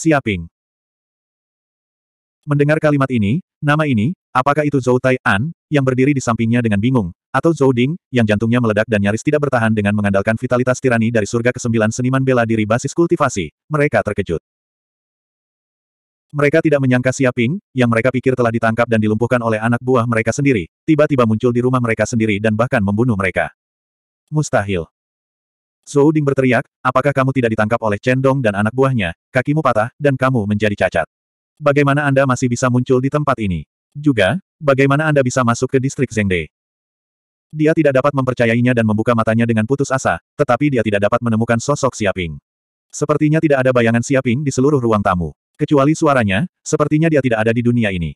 Siaping. Mendengar kalimat ini, nama ini, apakah itu Zhou Tai An, yang berdiri di sampingnya dengan bingung, atau Zhou Ding, yang jantungnya meledak dan nyaris tidak bertahan dengan mengandalkan vitalitas tirani dari surga kesembilan seniman bela diri basis kultivasi, mereka terkejut. Mereka tidak menyangka Siaping, yang mereka pikir telah ditangkap dan dilumpuhkan oleh anak buah mereka sendiri, tiba-tiba muncul di rumah mereka sendiri dan bahkan membunuh mereka. Mustahil. Zhou Ding berteriak, apakah kamu tidak ditangkap oleh Chen Dong dan anak buahnya, kakimu patah, dan kamu menjadi cacat. Bagaimana Anda masih bisa muncul di tempat ini? Juga, bagaimana Anda bisa masuk ke distrik Zhengde? Dia tidak dapat mempercayainya dan membuka matanya dengan putus asa, tetapi dia tidak dapat menemukan sosok Siaping. Sepertinya tidak ada bayangan Siaping di seluruh ruang tamu. Kecuali suaranya, sepertinya dia tidak ada di dunia ini.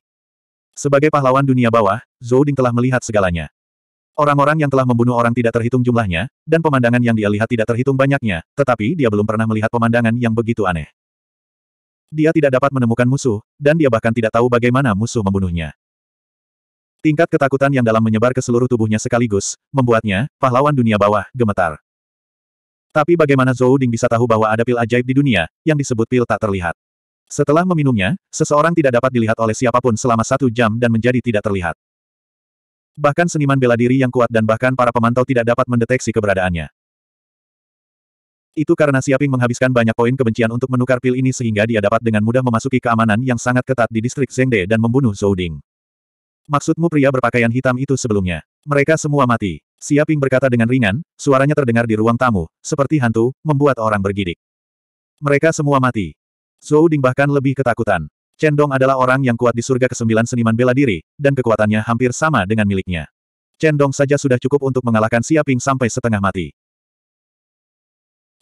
Sebagai pahlawan dunia bawah, Zhou Ding telah melihat segalanya. Orang-orang yang telah membunuh orang tidak terhitung jumlahnya, dan pemandangan yang dia lihat tidak terhitung banyaknya, tetapi dia belum pernah melihat pemandangan yang begitu aneh. Dia tidak dapat menemukan musuh, dan dia bahkan tidak tahu bagaimana musuh membunuhnya. Tingkat ketakutan yang dalam menyebar ke seluruh tubuhnya sekaligus, membuatnya, pahlawan dunia bawah, gemetar. Tapi bagaimana Zhou Ding bisa tahu bahwa ada pil ajaib di dunia, yang disebut pil tak terlihat. Setelah meminumnya, seseorang tidak dapat dilihat oleh siapapun selama satu jam dan menjadi tidak terlihat. Bahkan seniman bela diri yang kuat dan bahkan para pemantau tidak dapat mendeteksi keberadaannya. Itu karena Siaping menghabiskan banyak poin kebencian untuk menukar pil ini sehingga dia dapat dengan mudah memasuki keamanan yang sangat ketat di distrik Zengde dan membunuh Zhou Ding. Maksudmu pria berpakaian hitam itu sebelumnya? Mereka semua mati. Siaping berkata dengan ringan, suaranya terdengar di ruang tamu, seperti hantu, membuat orang bergidik. Mereka semua mati. Zhou Ding bahkan lebih ketakutan. Cendong adalah orang yang kuat di surga kesembilan seniman bela diri, dan kekuatannya hampir sama dengan miliknya. Cendong saja sudah cukup untuk mengalahkan Siaping sampai setengah mati.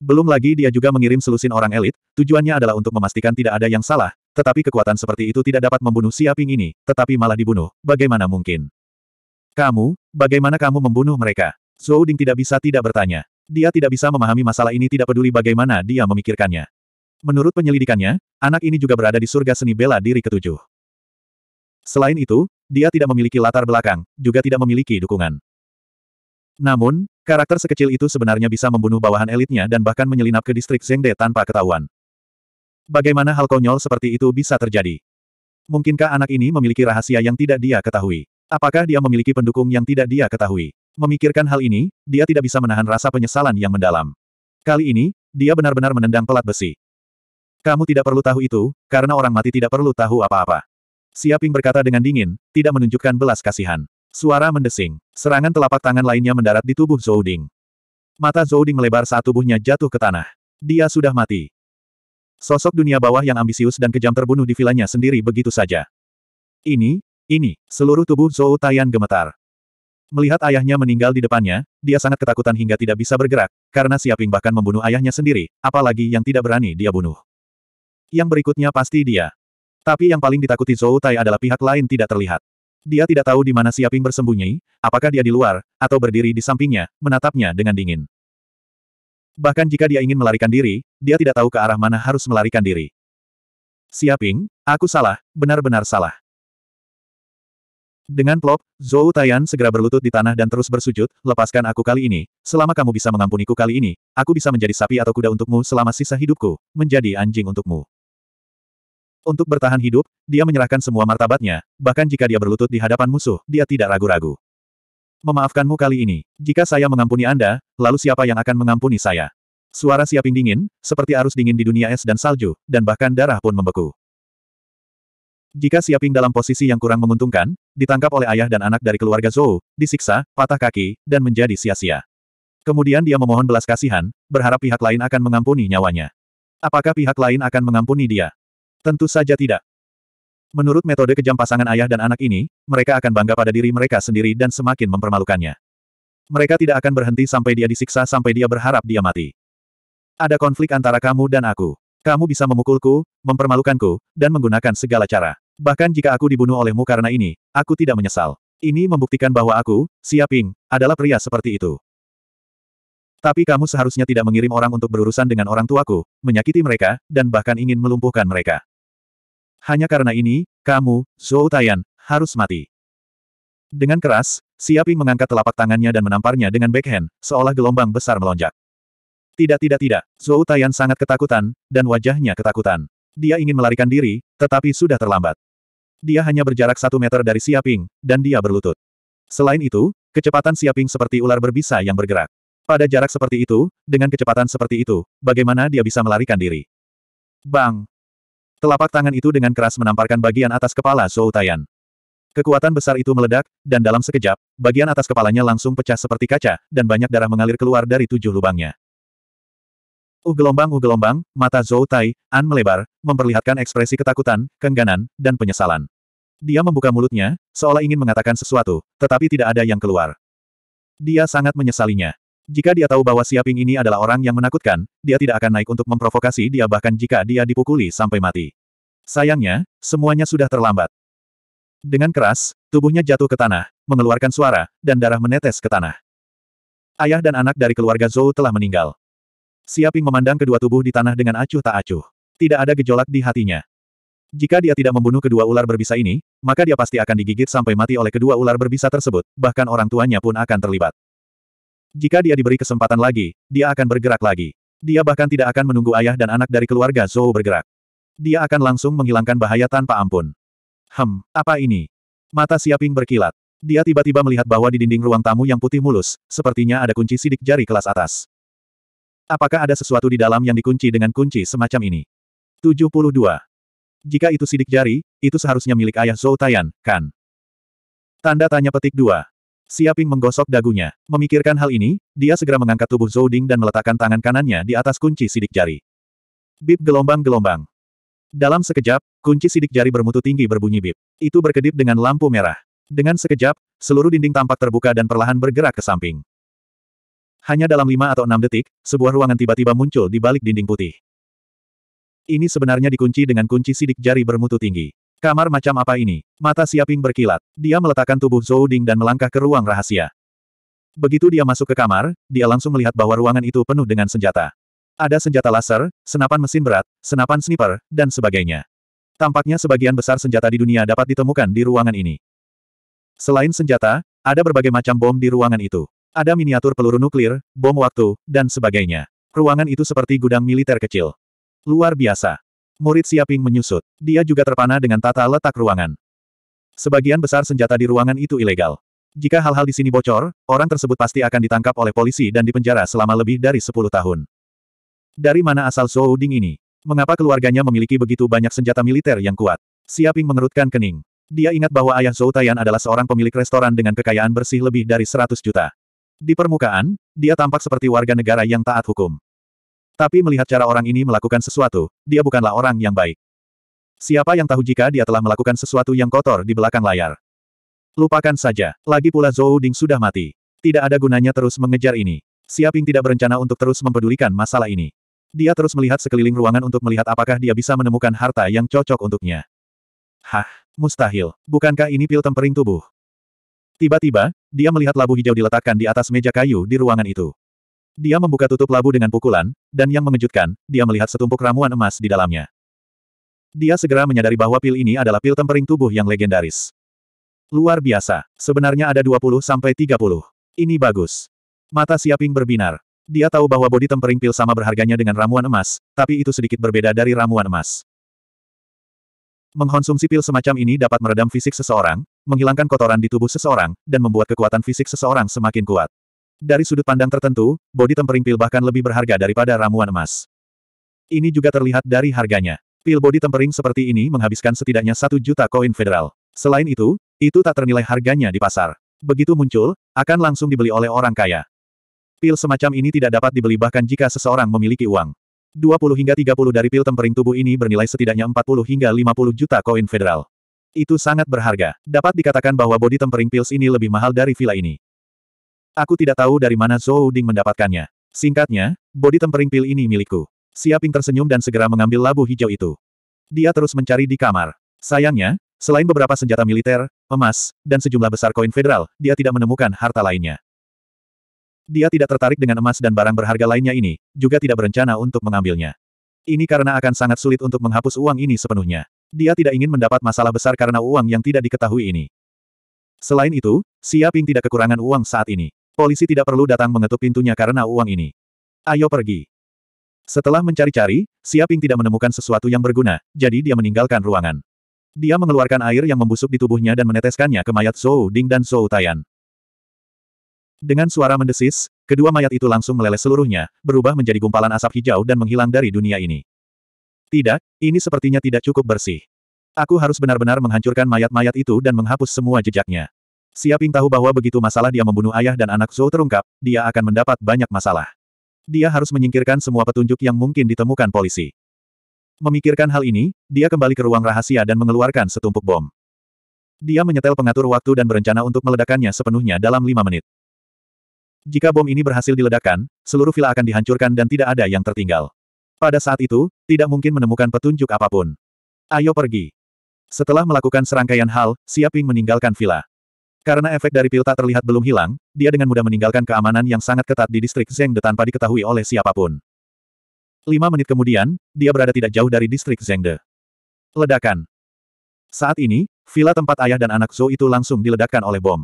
Belum lagi dia juga mengirim selusin orang elit, tujuannya adalah untuk memastikan tidak ada yang salah, tetapi kekuatan seperti itu tidak dapat membunuh Siaping ini, tetapi malah dibunuh, bagaimana mungkin? Kamu, bagaimana kamu membunuh mereka? Zhou Ding tidak bisa tidak bertanya. Dia tidak bisa memahami masalah ini tidak peduli bagaimana dia memikirkannya. Menurut penyelidikannya, anak ini juga berada di surga seni bela diri ketujuh. Selain itu, dia tidak memiliki latar belakang, juga tidak memiliki dukungan. Namun, karakter sekecil itu sebenarnya bisa membunuh bawahan elitnya dan bahkan menyelinap ke distrik Zengde tanpa ketahuan. Bagaimana hal konyol seperti itu bisa terjadi? Mungkinkah anak ini memiliki rahasia yang tidak dia ketahui? Apakah dia memiliki pendukung yang tidak dia ketahui? Memikirkan hal ini, dia tidak bisa menahan rasa penyesalan yang mendalam. Kali ini, dia benar-benar menendang pelat besi. Kamu tidak perlu tahu itu, karena orang mati tidak perlu tahu apa-apa. Siaping berkata dengan dingin, tidak menunjukkan belas kasihan. Suara mendesing. Serangan telapak tangan lainnya mendarat di tubuh Zhou Ding. Mata Zhou Ding melebar saat tubuhnya jatuh ke tanah. Dia sudah mati. Sosok dunia bawah yang ambisius dan kejam terbunuh di vilanya sendiri begitu saja. Ini, ini, seluruh tubuh Zhou Taiyan gemetar. Melihat ayahnya meninggal di depannya, dia sangat ketakutan hingga tidak bisa bergerak, karena Siaping bahkan membunuh ayahnya sendiri, apalagi yang tidak berani dia bunuh. Yang berikutnya pasti dia. Tapi yang paling ditakuti Zhou Tai adalah pihak lain tidak terlihat. Dia tidak tahu di mana Siaping bersembunyi, apakah dia di luar, atau berdiri di sampingnya, menatapnya dengan dingin. Bahkan jika dia ingin melarikan diri, dia tidak tahu ke arah mana harus melarikan diri. Siaping, aku salah, benar-benar salah. Dengan plop, Zhou Taiyan segera berlutut di tanah dan terus bersujud, lepaskan aku kali ini, selama kamu bisa mengampuniku kali ini, aku bisa menjadi sapi atau kuda untukmu selama sisa hidupku, menjadi anjing untukmu. Untuk bertahan hidup, dia menyerahkan semua martabatnya, bahkan jika dia berlutut di hadapan musuh, dia tidak ragu-ragu. Memaafkanmu kali ini. Jika saya mengampuni Anda, lalu siapa yang akan mengampuni saya? Suara siaping dingin, seperti arus dingin di dunia es dan salju, dan bahkan darah pun membeku. Jika siaping dalam posisi yang kurang menguntungkan, ditangkap oleh ayah dan anak dari keluarga Zhou, disiksa, patah kaki, dan menjadi sia-sia. Kemudian dia memohon belas kasihan, berharap pihak lain akan mengampuni nyawanya. Apakah pihak lain akan mengampuni dia? Tentu saja tidak. Menurut metode kejam pasangan ayah dan anak ini, mereka akan bangga pada diri mereka sendiri dan semakin mempermalukannya. Mereka tidak akan berhenti sampai dia disiksa sampai dia berharap dia mati. Ada konflik antara kamu dan aku. Kamu bisa memukulku, mempermalukanku, dan menggunakan segala cara. Bahkan jika aku dibunuh olehmu karena ini, aku tidak menyesal. Ini membuktikan bahwa aku, Siaping, adalah pria seperti itu. Tapi kamu seharusnya tidak mengirim orang untuk berurusan dengan orang tuaku, menyakiti mereka, dan bahkan ingin melumpuhkan mereka. Hanya karena ini, kamu, Zhou Tian, harus mati. Dengan keras, Siaping mengangkat telapak tangannya dan menamparnya dengan backhand, seolah gelombang besar melonjak. Tidak tidak tidak, Zhou Tian sangat ketakutan, dan wajahnya ketakutan. Dia ingin melarikan diri, tetapi sudah terlambat. Dia hanya berjarak satu meter dari Siaping, dan dia berlutut. Selain itu, kecepatan Siaping seperti ular berbisa yang bergerak. Pada jarak seperti itu, dengan kecepatan seperti itu, bagaimana dia bisa melarikan diri? Bang! Telapak tangan itu dengan keras menamparkan bagian atas kepala Zhou Tayan. Kekuatan besar itu meledak, dan dalam sekejap, bagian atas kepalanya langsung pecah seperti kaca, dan banyak darah mengalir keluar dari tujuh lubangnya. Uh gelombang uh gelombang, mata Zhou Tai, An melebar, memperlihatkan ekspresi ketakutan, kengganan, dan penyesalan. Dia membuka mulutnya, seolah ingin mengatakan sesuatu, tetapi tidak ada yang keluar. Dia sangat menyesalinya. Jika dia tahu bahwa Siaping ini adalah orang yang menakutkan, dia tidak akan naik untuk memprovokasi dia bahkan jika dia dipukuli sampai mati. Sayangnya, semuanya sudah terlambat. Dengan keras, tubuhnya jatuh ke tanah, mengeluarkan suara, dan darah menetes ke tanah. Ayah dan anak dari keluarga Zhou telah meninggal. Siaping memandang kedua tubuh di tanah dengan acuh tak acuh. Tidak ada gejolak di hatinya. Jika dia tidak membunuh kedua ular berbisa ini, maka dia pasti akan digigit sampai mati oleh kedua ular berbisa tersebut, bahkan orang tuanya pun akan terlibat. Jika dia diberi kesempatan lagi, dia akan bergerak lagi. Dia bahkan tidak akan menunggu ayah dan anak dari keluarga Zhou bergerak. Dia akan langsung menghilangkan bahaya tanpa ampun. Hem, apa ini? Mata Siaping berkilat. Dia tiba-tiba melihat bahwa di dinding ruang tamu yang putih mulus, sepertinya ada kunci sidik jari kelas atas. Apakah ada sesuatu di dalam yang dikunci dengan kunci semacam ini? 72. Jika itu sidik jari, itu seharusnya milik ayah Zhou Tian, kan? Tanda tanya petik 2. Siaping menggosok dagunya. Memikirkan hal ini, dia segera mengangkat tubuh Zhou Ding dan meletakkan tangan kanannya di atas kunci sidik jari. Bip gelombang-gelombang. Dalam sekejap, kunci sidik jari bermutu tinggi berbunyi bip. Itu berkedip dengan lampu merah. Dengan sekejap, seluruh dinding tampak terbuka dan perlahan bergerak ke samping. Hanya dalam lima atau enam detik, sebuah ruangan tiba-tiba muncul di balik dinding putih. Ini sebenarnya dikunci dengan kunci sidik jari bermutu tinggi. Kamar macam apa ini? Mata Siaping berkilat. Dia meletakkan tubuh Zhou Ding dan melangkah ke ruang rahasia. Begitu dia masuk ke kamar, dia langsung melihat bahwa ruangan itu penuh dengan senjata. Ada senjata laser, senapan mesin berat, senapan sniper, dan sebagainya. Tampaknya sebagian besar senjata di dunia dapat ditemukan di ruangan ini. Selain senjata, ada berbagai macam bom di ruangan itu. Ada miniatur peluru nuklir, bom waktu, dan sebagainya. Ruangan itu seperti gudang militer kecil. Luar biasa. Murid Siaping menyusut. Dia juga terpana dengan tata letak ruangan. Sebagian besar senjata di ruangan itu ilegal. Jika hal-hal di sini bocor, orang tersebut pasti akan ditangkap oleh polisi dan dipenjara selama lebih dari 10 tahun. Dari mana asal Zhou Ding ini? Mengapa keluarganya memiliki begitu banyak senjata militer yang kuat? Siaping mengerutkan kening. Dia ingat bahwa ayah Zhou Taiyan adalah seorang pemilik restoran dengan kekayaan bersih lebih dari 100 juta. Di permukaan, dia tampak seperti warga negara yang taat hukum. Tapi melihat cara orang ini melakukan sesuatu, dia bukanlah orang yang baik. Siapa yang tahu jika dia telah melakukan sesuatu yang kotor di belakang layar? Lupakan saja, lagi pula Zhou Ding sudah mati. Tidak ada gunanya terus mengejar ini. Siaping tidak berencana untuk terus mempedulikan masalah ini. Dia terus melihat sekeliling ruangan untuk melihat apakah dia bisa menemukan harta yang cocok untuknya. Hah, mustahil. Bukankah ini pil tempering tubuh? Tiba-tiba, dia melihat labu hijau diletakkan di atas meja kayu di ruangan itu. Dia membuka tutup labu dengan pukulan, dan yang mengejutkan, dia melihat setumpuk ramuan emas di dalamnya. Dia segera menyadari bahwa pil ini adalah pil tempering tubuh yang legendaris. Luar biasa. Sebenarnya ada 20-30. Ini bagus. Mata Siaping berbinar. Dia tahu bahwa bodi tempering pil sama berharganya dengan ramuan emas, tapi itu sedikit berbeda dari ramuan emas. Mengkonsumsi pil semacam ini dapat meredam fisik seseorang, menghilangkan kotoran di tubuh seseorang, dan membuat kekuatan fisik seseorang semakin kuat. Dari sudut pandang tertentu, bodi tempering pil bahkan lebih berharga daripada ramuan emas. Ini juga terlihat dari harganya. Pil bodi tempering seperti ini menghabiskan setidaknya satu juta koin federal. Selain itu, itu tak ternilai harganya di pasar. Begitu muncul, akan langsung dibeli oleh orang kaya. Pil semacam ini tidak dapat dibeli bahkan jika seseorang memiliki uang. 20 hingga 30 dari pil tempering tubuh ini bernilai setidaknya 40 hingga 50 juta koin federal. Itu sangat berharga. Dapat dikatakan bahwa bodi tempering pils ini lebih mahal dari villa ini. Aku tidak tahu dari mana Zhou Ding mendapatkannya. Singkatnya, bodi tempering pil ini milikku. Siaping tersenyum dan segera mengambil labu hijau itu. Dia terus mencari di kamar. Sayangnya, selain beberapa senjata militer, emas, dan sejumlah besar koin federal, dia tidak menemukan harta lainnya. Dia tidak tertarik dengan emas dan barang berharga lainnya ini, juga tidak berencana untuk mengambilnya. Ini karena akan sangat sulit untuk menghapus uang ini sepenuhnya. Dia tidak ingin mendapat masalah besar karena uang yang tidak diketahui ini. Selain itu, Siaping tidak kekurangan uang saat ini. Polisi tidak perlu datang mengetuk pintunya karena uang ini. Ayo pergi. Setelah mencari-cari, Siaping tidak menemukan sesuatu yang berguna, jadi dia meninggalkan ruangan. Dia mengeluarkan air yang membusuk di tubuhnya dan meneteskannya ke mayat Zhou Ding dan Zhou Tian. Dengan suara mendesis, kedua mayat itu langsung meleleh seluruhnya, berubah menjadi gumpalan asap hijau dan menghilang dari dunia ini. Tidak, ini sepertinya tidak cukup bersih. Aku harus benar-benar menghancurkan mayat-mayat itu dan menghapus semua jejaknya. Siaping tahu bahwa begitu masalah dia membunuh ayah dan anak Zhou terungkap, dia akan mendapat banyak masalah. Dia harus menyingkirkan semua petunjuk yang mungkin ditemukan polisi. Memikirkan hal ini, dia kembali ke ruang rahasia dan mengeluarkan setumpuk bom. Dia menyetel pengatur waktu dan berencana untuk meledakannya sepenuhnya dalam lima menit. Jika bom ini berhasil diledakkan, seluruh villa akan dihancurkan dan tidak ada yang tertinggal. Pada saat itu, tidak mungkin menemukan petunjuk apapun. Ayo pergi. Setelah melakukan serangkaian hal, Siaping meninggalkan villa. Karena efek dari pil tak terlihat belum hilang, dia dengan mudah meninggalkan keamanan yang sangat ketat di distrik Zengde tanpa diketahui oleh siapapun. Lima menit kemudian, dia berada tidak jauh dari distrik Zengde. Ledakan. Saat ini, villa tempat ayah dan anak Zhou itu langsung diledakkan oleh bom.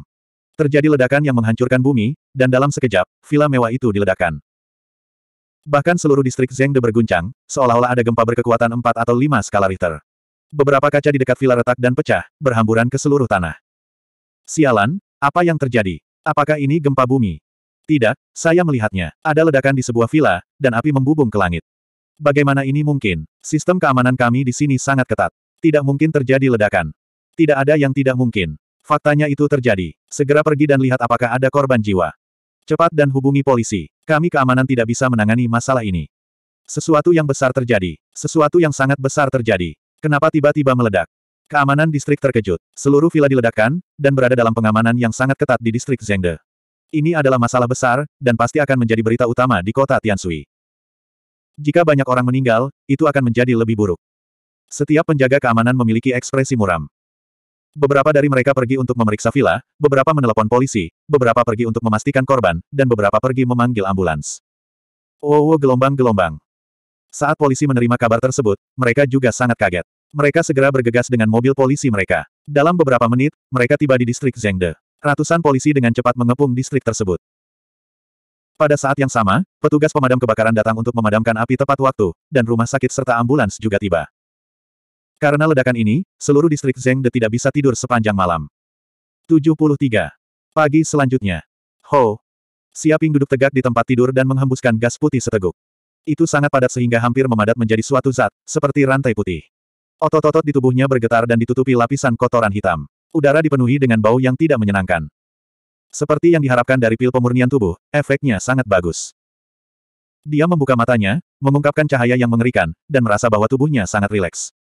Terjadi ledakan yang menghancurkan bumi, dan dalam sekejap, villa mewah itu diledakkan. Bahkan seluruh distrik Zengde berguncang, seolah-olah ada gempa berkekuatan 4 atau 5 skala Richter. Beberapa kaca di dekat villa retak dan pecah, berhamburan ke seluruh tanah. Sialan, apa yang terjadi? Apakah ini gempa bumi? Tidak, saya melihatnya. Ada ledakan di sebuah villa, dan api membubung ke langit. Bagaimana ini mungkin? Sistem keamanan kami di sini sangat ketat. Tidak mungkin terjadi ledakan. Tidak ada yang tidak mungkin. Faktanya itu terjadi. Segera pergi dan lihat apakah ada korban jiwa. Cepat dan hubungi polisi. Kami keamanan tidak bisa menangani masalah ini. Sesuatu yang besar terjadi. Sesuatu yang sangat besar terjadi. Kenapa tiba-tiba meledak? Keamanan distrik terkejut. Seluruh villa diledakkan, dan berada dalam pengamanan yang sangat ketat di distrik Zhengde. Ini adalah masalah besar, dan pasti akan menjadi berita utama di kota Tiansui. Jika banyak orang meninggal, itu akan menjadi lebih buruk. Setiap penjaga keamanan memiliki ekspresi muram. Beberapa dari mereka pergi untuk memeriksa villa, beberapa menelepon polisi, beberapa pergi untuk memastikan korban, dan beberapa pergi memanggil ambulans. Oh, oh gelombang-gelombang. Saat polisi menerima kabar tersebut, mereka juga sangat kaget. Mereka segera bergegas dengan mobil polisi mereka. Dalam beberapa menit, mereka tiba di distrik Zengde. Ratusan polisi dengan cepat mengepung distrik tersebut. Pada saat yang sama, petugas pemadam kebakaran datang untuk memadamkan api tepat waktu, dan rumah sakit serta ambulans juga tiba. Karena ledakan ini, seluruh distrik Zengde tidak bisa tidur sepanjang malam. 73. Pagi selanjutnya. Ho! Siaping duduk tegak di tempat tidur dan menghembuskan gas putih seteguk. Itu sangat padat sehingga hampir memadat menjadi suatu zat, seperti rantai putih. Otot-otot di tubuhnya bergetar dan ditutupi lapisan kotoran hitam. Udara dipenuhi dengan bau yang tidak menyenangkan. Seperti yang diharapkan dari pil pemurnian tubuh, efeknya sangat bagus. Dia membuka matanya, mengungkapkan cahaya yang mengerikan, dan merasa bahwa tubuhnya sangat rileks.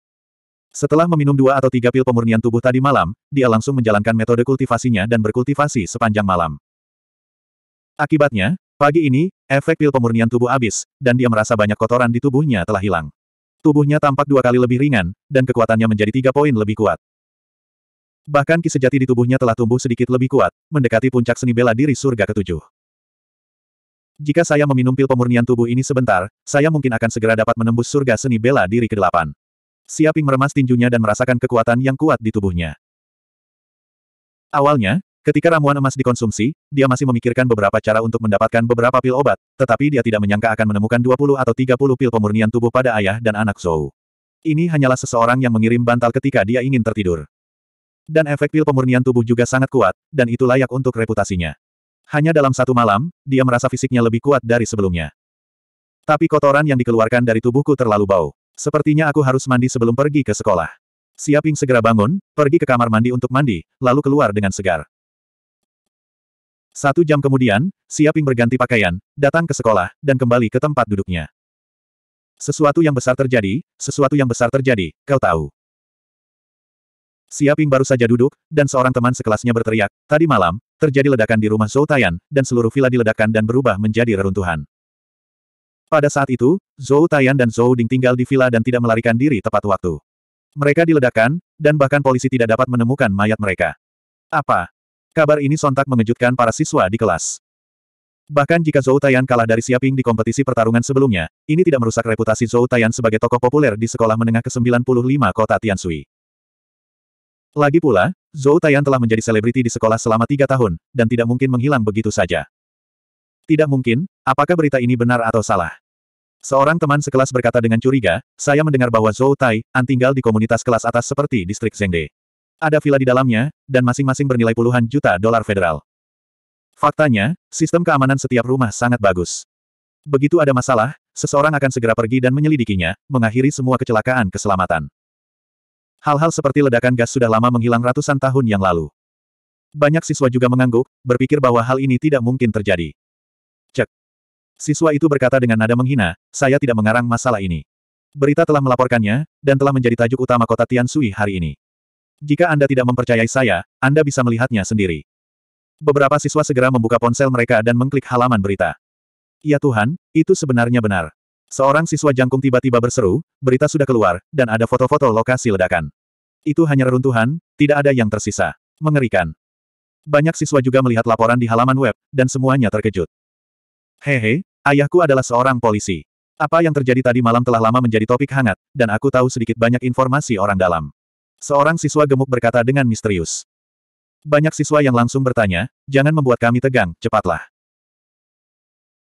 Setelah meminum dua atau tiga pil pemurnian tubuh tadi malam, dia langsung menjalankan metode kultivasinya dan berkultivasi sepanjang malam. Akibatnya, pagi ini, efek pil pemurnian tubuh habis, dan dia merasa banyak kotoran di tubuhnya telah hilang. Tubuhnya tampak dua kali lebih ringan, dan kekuatannya menjadi tiga poin lebih kuat. Bahkan ki sejati di tubuhnya telah tumbuh sedikit lebih kuat, mendekati puncak seni bela diri surga ketujuh. Jika saya meminum pil pemurnian tubuh ini sebentar, saya mungkin akan segera dapat menembus surga seni bela diri ke-8. Siaping meremas tinjunya dan merasakan kekuatan yang kuat di tubuhnya. Awalnya, Ketika ramuan emas dikonsumsi, dia masih memikirkan beberapa cara untuk mendapatkan beberapa pil obat, tetapi dia tidak menyangka akan menemukan 20 atau 30 pil pemurnian tubuh pada ayah dan anak Zhou. Ini hanyalah seseorang yang mengirim bantal ketika dia ingin tertidur. Dan efek pil pemurnian tubuh juga sangat kuat, dan itu layak untuk reputasinya. Hanya dalam satu malam, dia merasa fisiknya lebih kuat dari sebelumnya. Tapi kotoran yang dikeluarkan dari tubuhku terlalu bau. Sepertinya aku harus mandi sebelum pergi ke sekolah. Siaping segera bangun, pergi ke kamar mandi untuk mandi, lalu keluar dengan segar. Satu jam kemudian, Siaping berganti pakaian, datang ke sekolah, dan kembali ke tempat duduknya. Sesuatu yang besar terjadi, sesuatu yang besar terjadi, kau tahu. Siaping baru saja duduk, dan seorang teman sekelasnya berteriak, tadi malam, terjadi ledakan di rumah Zhou Tian, dan seluruh villa diledakkan dan berubah menjadi reruntuhan. Pada saat itu, Zhou Tian dan Zhou Ding tinggal di villa dan tidak melarikan diri tepat waktu. Mereka diledakkan, dan bahkan polisi tidak dapat menemukan mayat mereka. Apa? Kabar ini sontak mengejutkan para siswa di kelas. Bahkan jika Zhou Taiyan kalah dari Siaping di kompetisi pertarungan sebelumnya, ini tidak merusak reputasi Zhou Taiyan sebagai tokoh populer di sekolah menengah ke-95 kota Tiansui. Lagi pula, Zhou Taiyan telah menjadi selebriti di sekolah selama tiga tahun, dan tidak mungkin menghilang begitu saja. Tidak mungkin, apakah berita ini benar atau salah? Seorang teman sekelas berkata dengan curiga, saya mendengar bahwa Zhou Tai, an tinggal di komunitas kelas atas seperti distrik Zhengde. Ada villa di dalamnya, dan masing-masing bernilai puluhan juta dolar federal. Faktanya, sistem keamanan setiap rumah sangat bagus. Begitu ada masalah, seseorang akan segera pergi dan menyelidikinya, mengakhiri semua kecelakaan keselamatan. Hal-hal seperti ledakan gas sudah lama menghilang ratusan tahun yang lalu. Banyak siswa juga mengangguk, berpikir bahwa hal ini tidak mungkin terjadi. Cek. Siswa itu berkata dengan nada menghina, saya tidak mengarang masalah ini. Berita telah melaporkannya, dan telah menjadi tajuk utama kota Tian Tiansui hari ini. Jika Anda tidak mempercayai saya, Anda bisa melihatnya sendiri. Beberapa siswa segera membuka ponsel mereka dan mengklik halaman berita. Ya Tuhan, itu sebenarnya benar. Seorang siswa jangkung tiba-tiba berseru, berita sudah keluar, dan ada foto-foto lokasi ledakan. Itu hanya reruntuhan, tidak ada yang tersisa. Mengerikan. Banyak siswa juga melihat laporan di halaman web, dan semuanya terkejut. Hehe, ayahku adalah seorang polisi. Apa yang terjadi tadi malam telah lama menjadi topik hangat, dan aku tahu sedikit banyak informasi orang dalam. Seorang siswa gemuk berkata dengan misterius. Banyak siswa yang langsung bertanya, jangan membuat kami tegang, cepatlah.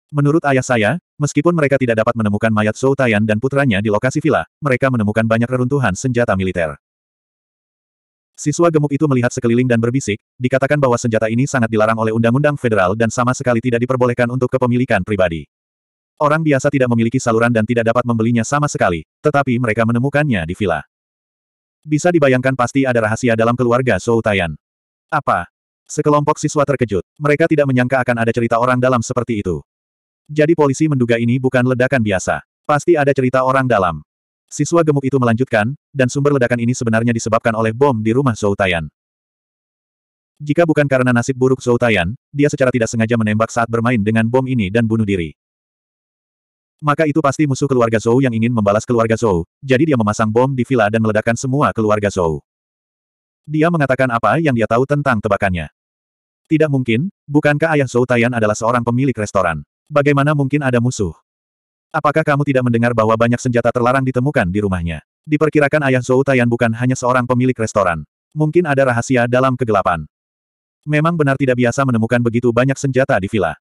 Menurut ayah saya, meskipun mereka tidak dapat menemukan mayat Zhou Tayan dan putranya di lokasi villa, mereka menemukan banyak reruntuhan senjata militer. Siswa gemuk itu melihat sekeliling dan berbisik, dikatakan bahwa senjata ini sangat dilarang oleh Undang-Undang Federal dan sama sekali tidak diperbolehkan untuk kepemilikan pribadi. Orang biasa tidak memiliki saluran dan tidak dapat membelinya sama sekali, tetapi mereka menemukannya di villa. Bisa dibayangkan pasti ada rahasia dalam keluarga Zhou Tayan. Apa? Sekelompok siswa terkejut. Mereka tidak menyangka akan ada cerita orang dalam seperti itu. Jadi polisi menduga ini bukan ledakan biasa. Pasti ada cerita orang dalam. Siswa gemuk itu melanjutkan, dan sumber ledakan ini sebenarnya disebabkan oleh bom di rumah Zhou Tayan. Jika bukan karena nasib buruk Zhou Tayan, dia secara tidak sengaja menembak saat bermain dengan bom ini dan bunuh diri. Maka itu pasti musuh keluarga Zhou yang ingin membalas keluarga Zhou, jadi dia memasang bom di villa dan meledakkan semua keluarga Zhou. Dia mengatakan apa yang dia tahu tentang tebakannya. Tidak mungkin, bukankah ayah Zhou Tayan adalah seorang pemilik restoran? Bagaimana mungkin ada musuh? Apakah kamu tidak mendengar bahwa banyak senjata terlarang ditemukan di rumahnya? Diperkirakan ayah Zhou Tayan bukan hanya seorang pemilik restoran. Mungkin ada rahasia dalam kegelapan. Memang benar tidak biasa menemukan begitu banyak senjata di villa.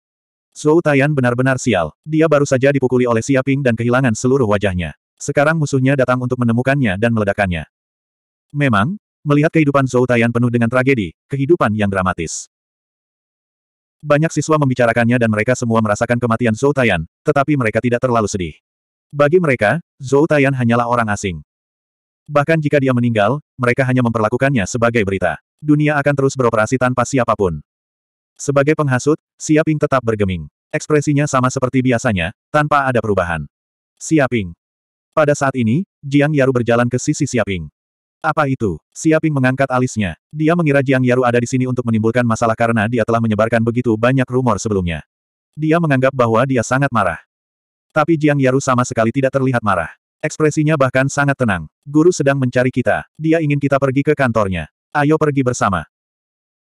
Zhou Taiyan benar-benar sial. Dia baru saja dipukuli oleh Siaping dan kehilangan seluruh wajahnya. Sekarang musuhnya datang untuk menemukannya dan meledakannya. Memang, melihat kehidupan Zhou Taiyan penuh dengan tragedi, kehidupan yang dramatis. Banyak siswa membicarakannya dan mereka semua merasakan kematian Zhou Taiyan, tetapi mereka tidak terlalu sedih. Bagi mereka, Zhou Taiyan hanyalah orang asing. Bahkan jika dia meninggal, mereka hanya memperlakukannya sebagai berita. Dunia akan terus beroperasi tanpa siapapun. Sebagai penghasut, Siaping tetap bergeming. Ekspresinya sama seperti biasanya, tanpa ada perubahan. Siaping. Pada saat ini, Jiang Yaru berjalan ke sisi Siaping. Apa itu? Siaping mengangkat alisnya. Dia mengira Jiang Yaru ada di sini untuk menimbulkan masalah karena dia telah menyebarkan begitu banyak rumor sebelumnya. Dia menganggap bahwa dia sangat marah. Tapi Jiang Yaru sama sekali tidak terlihat marah. Ekspresinya bahkan sangat tenang. Guru sedang mencari kita. Dia ingin kita pergi ke kantornya. Ayo pergi bersama.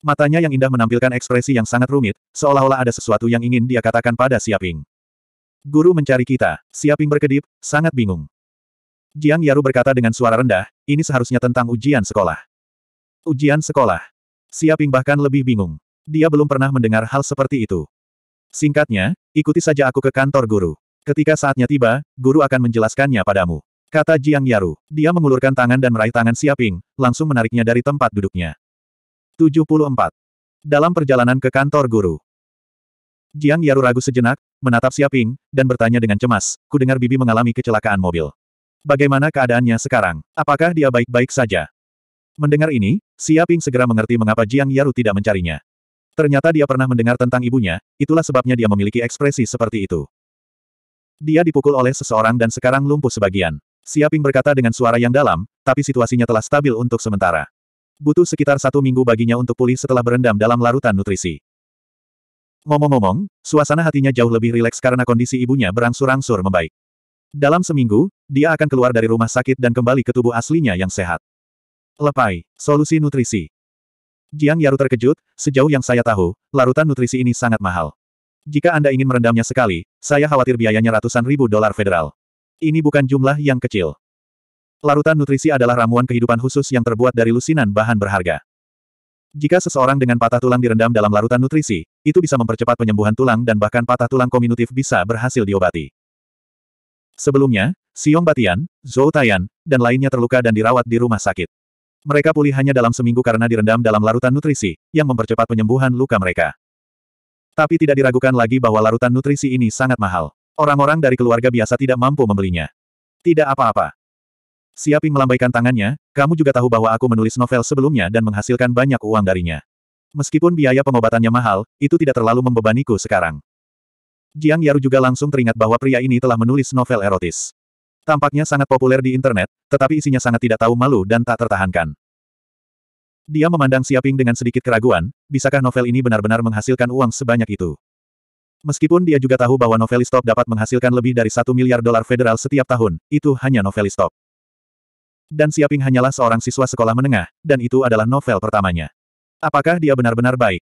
Matanya yang indah menampilkan ekspresi yang sangat rumit, seolah-olah ada sesuatu yang ingin dia katakan pada Siaping. Guru mencari kita, Siaping berkedip, sangat bingung. Jiang Yaru berkata dengan suara rendah, ini seharusnya tentang ujian sekolah. Ujian sekolah. Siaping bahkan lebih bingung. Dia belum pernah mendengar hal seperti itu. Singkatnya, ikuti saja aku ke kantor guru. Ketika saatnya tiba, guru akan menjelaskannya padamu. Kata Jiang Yaru. Dia mengulurkan tangan dan meraih tangan Siaping, langsung menariknya dari tempat duduknya. 74. Dalam perjalanan ke kantor guru. Jiang Yaru ragu sejenak, menatap Siaping, dan bertanya dengan cemas, ku dengar Bibi mengalami kecelakaan mobil. Bagaimana keadaannya sekarang? Apakah dia baik-baik saja? Mendengar ini, Siaping segera mengerti mengapa Jiang Yaru tidak mencarinya. Ternyata dia pernah mendengar tentang ibunya, itulah sebabnya dia memiliki ekspresi seperti itu. Dia dipukul oleh seseorang dan sekarang lumpuh sebagian. Siaping berkata dengan suara yang dalam, tapi situasinya telah stabil untuk sementara. Butuh sekitar satu minggu baginya untuk pulih setelah berendam dalam larutan nutrisi. Ngomong-ngomong, suasana hatinya jauh lebih rileks karena kondisi ibunya berangsur-angsur membaik. Dalam seminggu, dia akan keluar dari rumah sakit dan kembali ke tubuh aslinya yang sehat. Lepai, solusi nutrisi. Jiang Yaru terkejut, sejauh yang saya tahu, larutan nutrisi ini sangat mahal. Jika Anda ingin merendamnya sekali, saya khawatir biayanya ratusan ribu dolar federal. Ini bukan jumlah yang kecil. Larutan nutrisi adalah ramuan kehidupan khusus yang terbuat dari lusinan bahan berharga. Jika seseorang dengan patah tulang direndam dalam larutan nutrisi, itu bisa mempercepat penyembuhan tulang dan bahkan patah tulang kominutif bisa berhasil diobati. Sebelumnya, Siong Batian, Zhou Tayan, dan lainnya terluka dan dirawat di rumah sakit. Mereka pulih hanya dalam seminggu karena direndam dalam larutan nutrisi, yang mempercepat penyembuhan luka mereka. Tapi tidak diragukan lagi bahwa larutan nutrisi ini sangat mahal. Orang-orang dari keluarga biasa tidak mampu membelinya. Tidak apa-apa. Siaping melambaikan tangannya, kamu juga tahu bahwa aku menulis novel sebelumnya dan menghasilkan banyak uang darinya. Meskipun biaya pengobatannya mahal, itu tidak terlalu membebaniku sekarang. Jiang Yaru juga langsung teringat bahwa pria ini telah menulis novel erotis. Tampaknya sangat populer di internet, tetapi isinya sangat tidak tahu malu dan tak tertahankan. Dia memandang Siaping dengan sedikit keraguan, bisakah novel ini benar-benar menghasilkan uang sebanyak itu? Meskipun dia juga tahu bahwa novelistop dapat menghasilkan lebih dari satu miliar dolar federal setiap tahun, itu hanya novelistop. Dan Siaping hanyalah seorang siswa sekolah menengah, dan itu adalah novel pertamanya. Apakah dia benar-benar baik?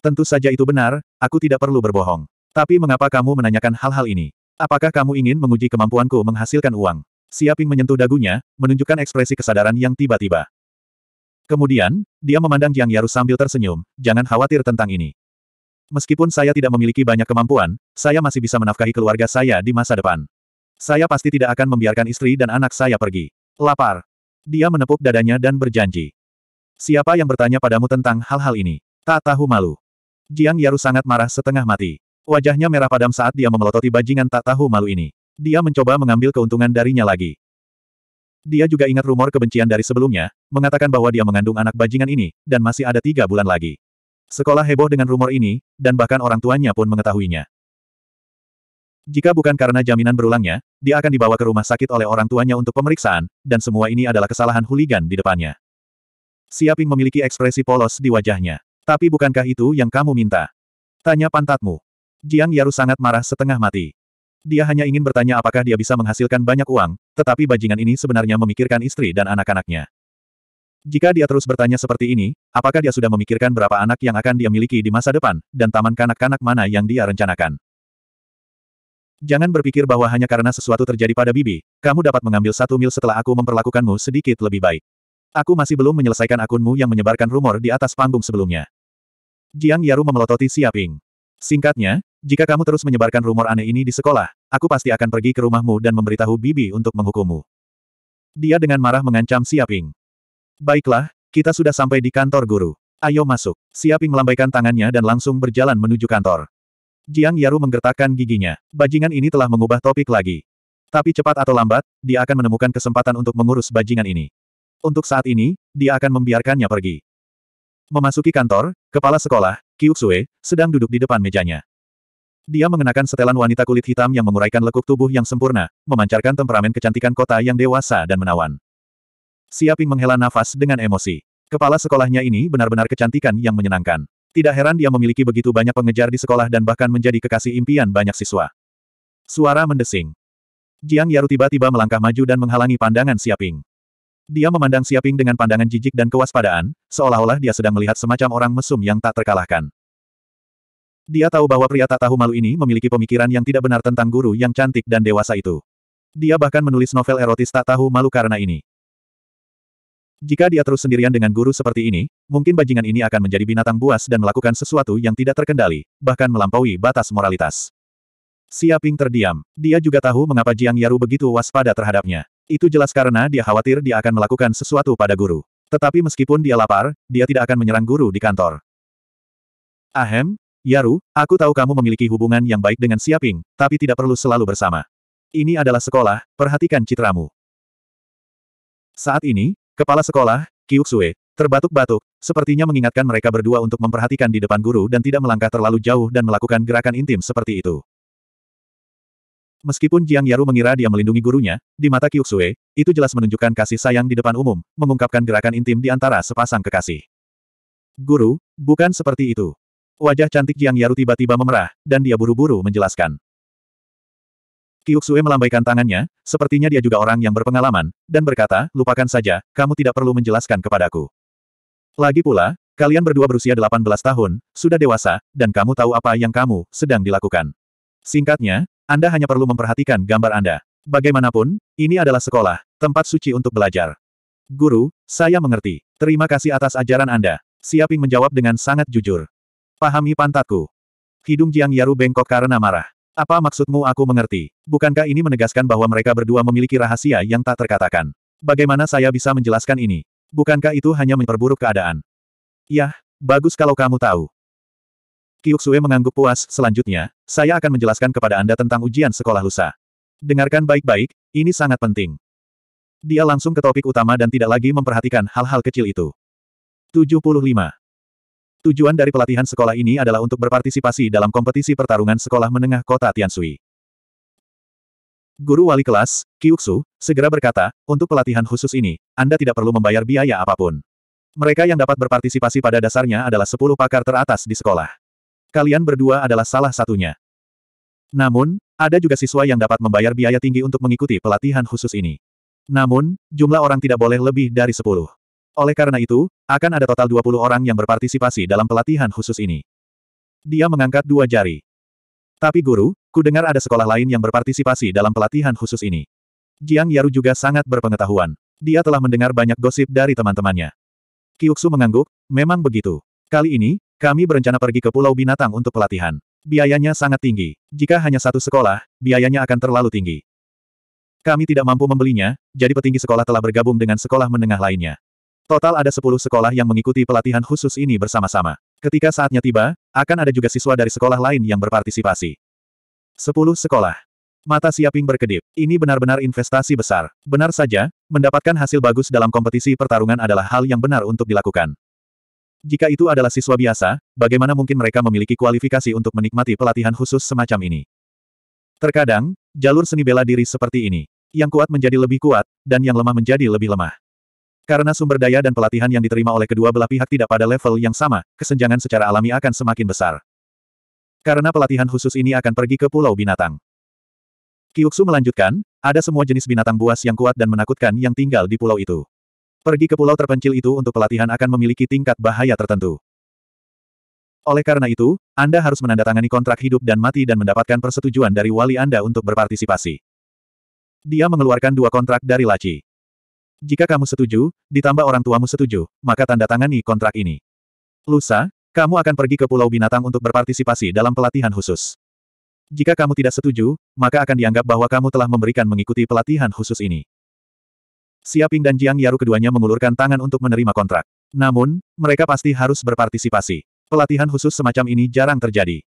Tentu saja itu benar, aku tidak perlu berbohong. Tapi mengapa kamu menanyakan hal-hal ini? Apakah kamu ingin menguji kemampuanku menghasilkan uang? Siaping menyentuh dagunya, menunjukkan ekspresi kesadaran yang tiba-tiba. Kemudian, dia memandang Jiang Yaru sambil tersenyum, jangan khawatir tentang ini. Meskipun saya tidak memiliki banyak kemampuan, saya masih bisa menafkahi keluarga saya di masa depan. Saya pasti tidak akan membiarkan istri dan anak saya pergi. Lapar. Dia menepuk dadanya dan berjanji. Siapa yang bertanya padamu tentang hal-hal ini? Tak tahu malu. Jiang Yaru sangat marah setengah mati. Wajahnya merah padam saat dia memelototi bajingan tak tahu malu ini. Dia mencoba mengambil keuntungan darinya lagi. Dia juga ingat rumor kebencian dari sebelumnya, mengatakan bahwa dia mengandung anak bajingan ini, dan masih ada tiga bulan lagi. Sekolah heboh dengan rumor ini, dan bahkan orang tuanya pun mengetahuinya. Jika bukan karena jaminan berulangnya, dia akan dibawa ke rumah sakit oleh orang tuanya untuk pemeriksaan, dan semua ini adalah kesalahan huligan di depannya. Siaping memiliki ekspresi polos di wajahnya. Tapi bukankah itu yang kamu minta? Tanya pantatmu. Jiang Yaru sangat marah setengah mati. Dia hanya ingin bertanya apakah dia bisa menghasilkan banyak uang, tetapi bajingan ini sebenarnya memikirkan istri dan anak-anaknya. Jika dia terus bertanya seperti ini, apakah dia sudah memikirkan berapa anak yang akan dia miliki di masa depan, dan taman kanak-kanak mana yang dia rencanakan? Jangan berpikir bahwa hanya karena sesuatu terjadi pada Bibi, kamu dapat mengambil satu mil setelah aku memperlakukanmu sedikit lebih baik. Aku masih belum menyelesaikan akunmu yang menyebarkan rumor di atas panggung sebelumnya. Jiang Yaru memelototi Siaping. Singkatnya, jika kamu terus menyebarkan rumor aneh ini di sekolah, aku pasti akan pergi ke rumahmu dan memberitahu Bibi untuk menghukummu. Dia dengan marah mengancam Siaping. Baiklah, kita sudah sampai di kantor guru. Ayo masuk. Siaping melambaikan tangannya dan langsung berjalan menuju kantor. Jiang Yaru menggertakkan giginya. Bajingan ini telah mengubah topik lagi. Tapi cepat atau lambat, dia akan menemukan kesempatan untuk mengurus bajingan ini. Untuk saat ini, dia akan membiarkannya pergi. Memasuki kantor, kepala sekolah, Kyuksue, sedang duduk di depan mejanya. Dia mengenakan setelan wanita kulit hitam yang menguraikan lekuk tubuh yang sempurna, memancarkan temperamen kecantikan kota yang dewasa dan menawan. Siaping menghela nafas dengan emosi. Kepala sekolahnya ini benar-benar kecantikan yang menyenangkan. Tidak heran dia memiliki begitu banyak pengejar di sekolah dan bahkan menjadi kekasih impian banyak siswa. Suara mendesing. Jiang Yaru tiba-tiba melangkah maju dan menghalangi pandangan Siaping. Dia memandang Siaping dengan pandangan jijik dan kewaspadaan, seolah-olah dia sedang melihat semacam orang mesum yang tak terkalahkan. Dia tahu bahwa pria tak tahu malu ini memiliki pemikiran yang tidak benar tentang guru yang cantik dan dewasa itu. Dia bahkan menulis novel erotis tak tahu malu karena ini. Jika dia terus sendirian dengan guru seperti ini, mungkin bajingan ini akan menjadi binatang buas dan melakukan sesuatu yang tidak terkendali, bahkan melampaui batas moralitas. Siaping terdiam. Dia juga tahu mengapa Jiang Yaru begitu waspada terhadapnya. Itu jelas karena dia khawatir dia akan melakukan sesuatu pada guru. Tetapi meskipun dia lapar, dia tidak akan menyerang guru di kantor. Ahem, Yaru, aku tahu kamu memiliki hubungan yang baik dengan Siaping, tapi tidak perlu selalu bersama. Ini adalah sekolah, perhatikan citramu. Saat ini, Kepala sekolah, Kyuksue, terbatuk-batuk, sepertinya mengingatkan mereka berdua untuk memperhatikan di depan guru dan tidak melangkah terlalu jauh dan melakukan gerakan intim seperti itu. Meskipun Jiang Yaru mengira dia melindungi gurunya, di mata Kyuksue, itu jelas menunjukkan kasih sayang di depan umum, mengungkapkan gerakan intim di antara sepasang kekasih. Guru, bukan seperti itu. Wajah cantik Jiang Yaru tiba-tiba memerah, dan dia buru-buru menjelaskan. Sue melambaikan tangannya, sepertinya dia juga orang yang berpengalaman, dan berkata, lupakan saja, kamu tidak perlu menjelaskan kepadaku. Lagi pula, kalian berdua berusia 18 tahun, sudah dewasa, dan kamu tahu apa yang kamu sedang dilakukan. Singkatnya, Anda hanya perlu memperhatikan gambar Anda. Bagaimanapun, ini adalah sekolah, tempat suci untuk belajar. Guru, saya mengerti. Terima kasih atas ajaran Anda. Siaping menjawab dengan sangat jujur. Pahami pantatku. Hidung Jiang Yaru bengkok karena marah. Apa maksudmu aku mengerti? Bukankah ini menegaskan bahwa mereka berdua memiliki rahasia yang tak terkatakan? Bagaimana saya bisa menjelaskan ini? Bukankah itu hanya memperburuk keadaan? Yah, bagus kalau kamu tahu. Kyuksue mengangguk puas, selanjutnya, saya akan menjelaskan kepada Anda tentang ujian sekolah lusa. Dengarkan baik-baik, ini sangat penting. Dia langsung ke topik utama dan tidak lagi memperhatikan hal-hal kecil itu. 75. Tujuan dari pelatihan sekolah ini adalah untuk berpartisipasi dalam kompetisi pertarungan sekolah menengah kota Tiansui. Guru wali kelas, Kiuksu, segera berkata, untuk pelatihan khusus ini, Anda tidak perlu membayar biaya apapun. Mereka yang dapat berpartisipasi pada dasarnya adalah 10 pakar teratas di sekolah. Kalian berdua adalah salah satunya. Namun, ada juga siswa yang dapat membayar biaya tinggi untuk mengikuti pelatihan khusus ini. Namun, jumlah orang tidak boleh lebih dari 10. Oleh karena itu, akan ada total 20 orang yang berpartisipasi dalam pelatihan khusus ini. Dia mengangkat dua jari. Tapi guru, ku dengar ada sekolah lain yang berpartisipasi dalam pelatihan khusus ini. Jiang Yaru juga sangat berpengetahuan. Dia telah mendengar banyak gosip dari teman-temannya. Kiuksu mengangguk, memang begitu. Kali ini, kami berencana pergi ke Pulau Binatang untuk pelatihan. Biayanya sangat tinggi. Jika hanya satu sekolah, biayanya akan terlalu tinggi. Kami tidak mampu membelinya, jadi petinggi sekolah telah bergabung dengan sekolah menengah lainnya. Total ada 10 sekolah yang mengikuti pelatihan khusus ini bersama-sama. Ketika saatnya tiba, akan ada juga siswa dari sekolah lain yang berpartisipasi. 10 sekolah. Mata Siaping berkedip. Ini benar-benar investasi besar. Benar saja, mendapatkan hasil bagus dalam kompetisi pertarungan adalah hal yang benar untuk dilakukan. Jika itu adalah siswa biasa, bagaimana mungkin mereka memiliki kualifikasi untuk menikmati pelatihan khusus semacam ini? Terkadang, jalur seni bela diri seperti ini. Yang kuat menjadi lebih kuat, dan yang lemah menjadi lebih lemah. Karena sumber daya dan pelatihan yang diterima oleh kedua belah pihak tidak pada level yang sama, kesenjangan secara alami akan semakin besar. Karena pelatihan khusus ini akan pergi ke Pulau Binatang. Kiuksu melanjutkan, ada semua jenis binatang buas yang kuat dan menakutkan yang tinggal di pulau itu. Pergi ke pulau terpencil itu untuk pelatihan akan memiliki tingkat bahaya tertentu. Oleh karena itu, Anda harus menandatangani kontrak hidup dan mati dan mendapatkan persetujuan dari wali Anda untuk berpartisipasi. Dia mengeluarkan dua kontrak dari laci. Jika kamu setuju, ditambah orang tuamu setuju, maka tanda tangani kontrak ini. Lusa, kamu akan pergi ke Pulau Binatang untuk berpartisipasi dalam pelatihan khusus. Jika kamu tidak setuju, maka akan dianggap bahwa kamu telah memberikan mengikuti pelatihan khusus ini. Siaping dan Jiang Yaru keduanya mengulurkan tangan untuk menerima kontrak. Namun, mereka pasti harus berpartisipasi. Pelatihan khusus semacam ini jarang terjadi.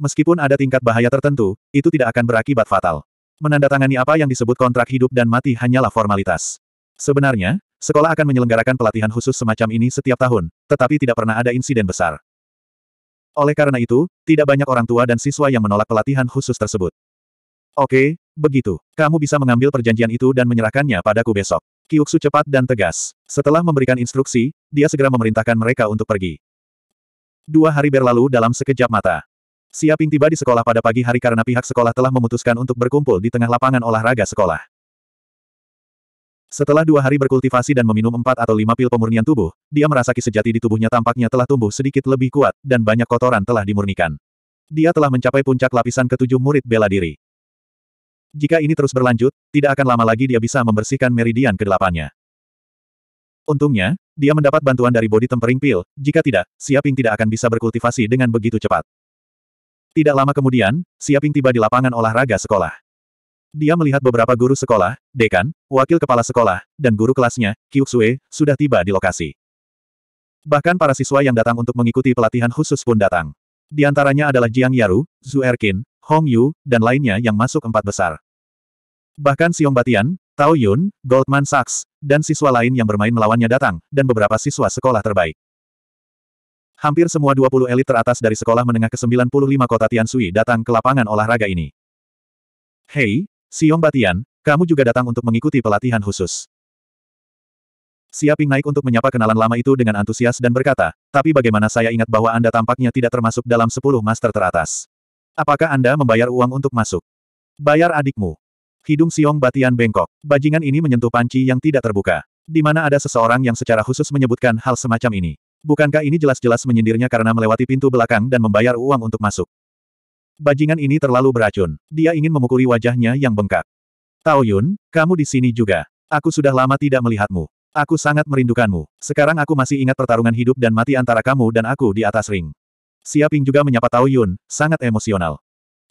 Meskipun ada tingkat bahaya tertentu, itu tidak akan berakibat fatal. Menandatangani apa yang disebut kontrak hidup dan mati hanyalah formalitas. Sebenarnya, sekolah akan menyelenggarakan pelatihan khusus semacam ini setiap tahun, tetapi tidak pernah ada insiden besar. Oleh karena itu, tidak banyak orang tua dan siswa yang menolak pelatihan khusus tersebut. Oke, begitu. Kamu bisa mengambil perjanjian itu dan menyerahkannya padaku besok. Kyuksu cepat dan tegas. Setelah memberikan instruksi, dia segera memerintahkan mereka untuk pergi. Dua hari berlalu dalam sekejap mata. Siaping tiba di sekolah pada pagi hari karena pihak sekolah telah memutuskan untuk berkumpul di tengah lapangan olahraga sekolah. Setelah dua hari berkultivasi dan meminum empat atau lima pil pemurnian tubuh, dia merasa sejati di tubuhnya tampaknya telah tumbuh sedikit lebih kuat, dan banyak kotoran telah dimurnikan. Dia telah mencapai puncak lapisan ketujuh murid bela diri. Jika ini terus berlanjut, tidak akan lama lagi dia bisa membersihkan meridian kedelapannya. Untungnya, dia mendapat bantuan dari body tempering pil, jika tidak, Siaping tidak akan bisa berkultivasi dengan begitu cepat. Tidak lama kemudian, Siaping tiba di lapangan olahraga sekolah. Dia melihat beberapa guru sekolah, dekan, wakil kepala sekolah, dan guru kelasnya, Kyuksue, sudah tiba di lokasi. Bahkan para siswa yang datang untuk mengikuti pelatihan khusus pun datang. Di antaranya adalah Jiang Yaru, Zhu Erkin, Hong Yu, dan lainnya yang masuk empat besar. Bahkan Siong Batian, Tao Yun, Goldman Sachs, dan siswa lain yang bermain melawannya datang, dan beberapa siswa sekolah terbaik. Hampir semua 20 elit teratas dari sekolah menengah ke-95 kota Tiansui datang ke lapangan olahraga ini. Hei, Siong Batian, kamu juga datang untuk mengikuti pelatihan khusus. Siaping naik untuk menyapa kenalan lama itu dengan antusias dan berkata, tapi bagaimana saya ingat bahwa Anda tampaknya tidak termasuk dalam sepuluh master teratas. Apakah Anda membayar uang untuk masuk? Bayar adikmu. Hidung Siong Batian bengkok. Bajingan ini menyentuh panci yang tidak terbuka. Di mana ada seseorang yang secara khusus menyebutkan hal semacam ini. Bukankah ini jelas-jelas menyindirnya karena melewati pintu belakang dan membayar uang untuk masuk? Bajingan ini terlalu beracun. Dia ingin memukuli wajahnya yang bengkak. Tao Yun, kamu di sini juga. Aku sudah lama tidak melihatmu. Aku sangat merindukanmu. Sekarang aku masih ingat pertarungan hidup dan mati antara kamu dan aku di atas ring. Siaping juga menyapa Tao Yun, sangat emosional.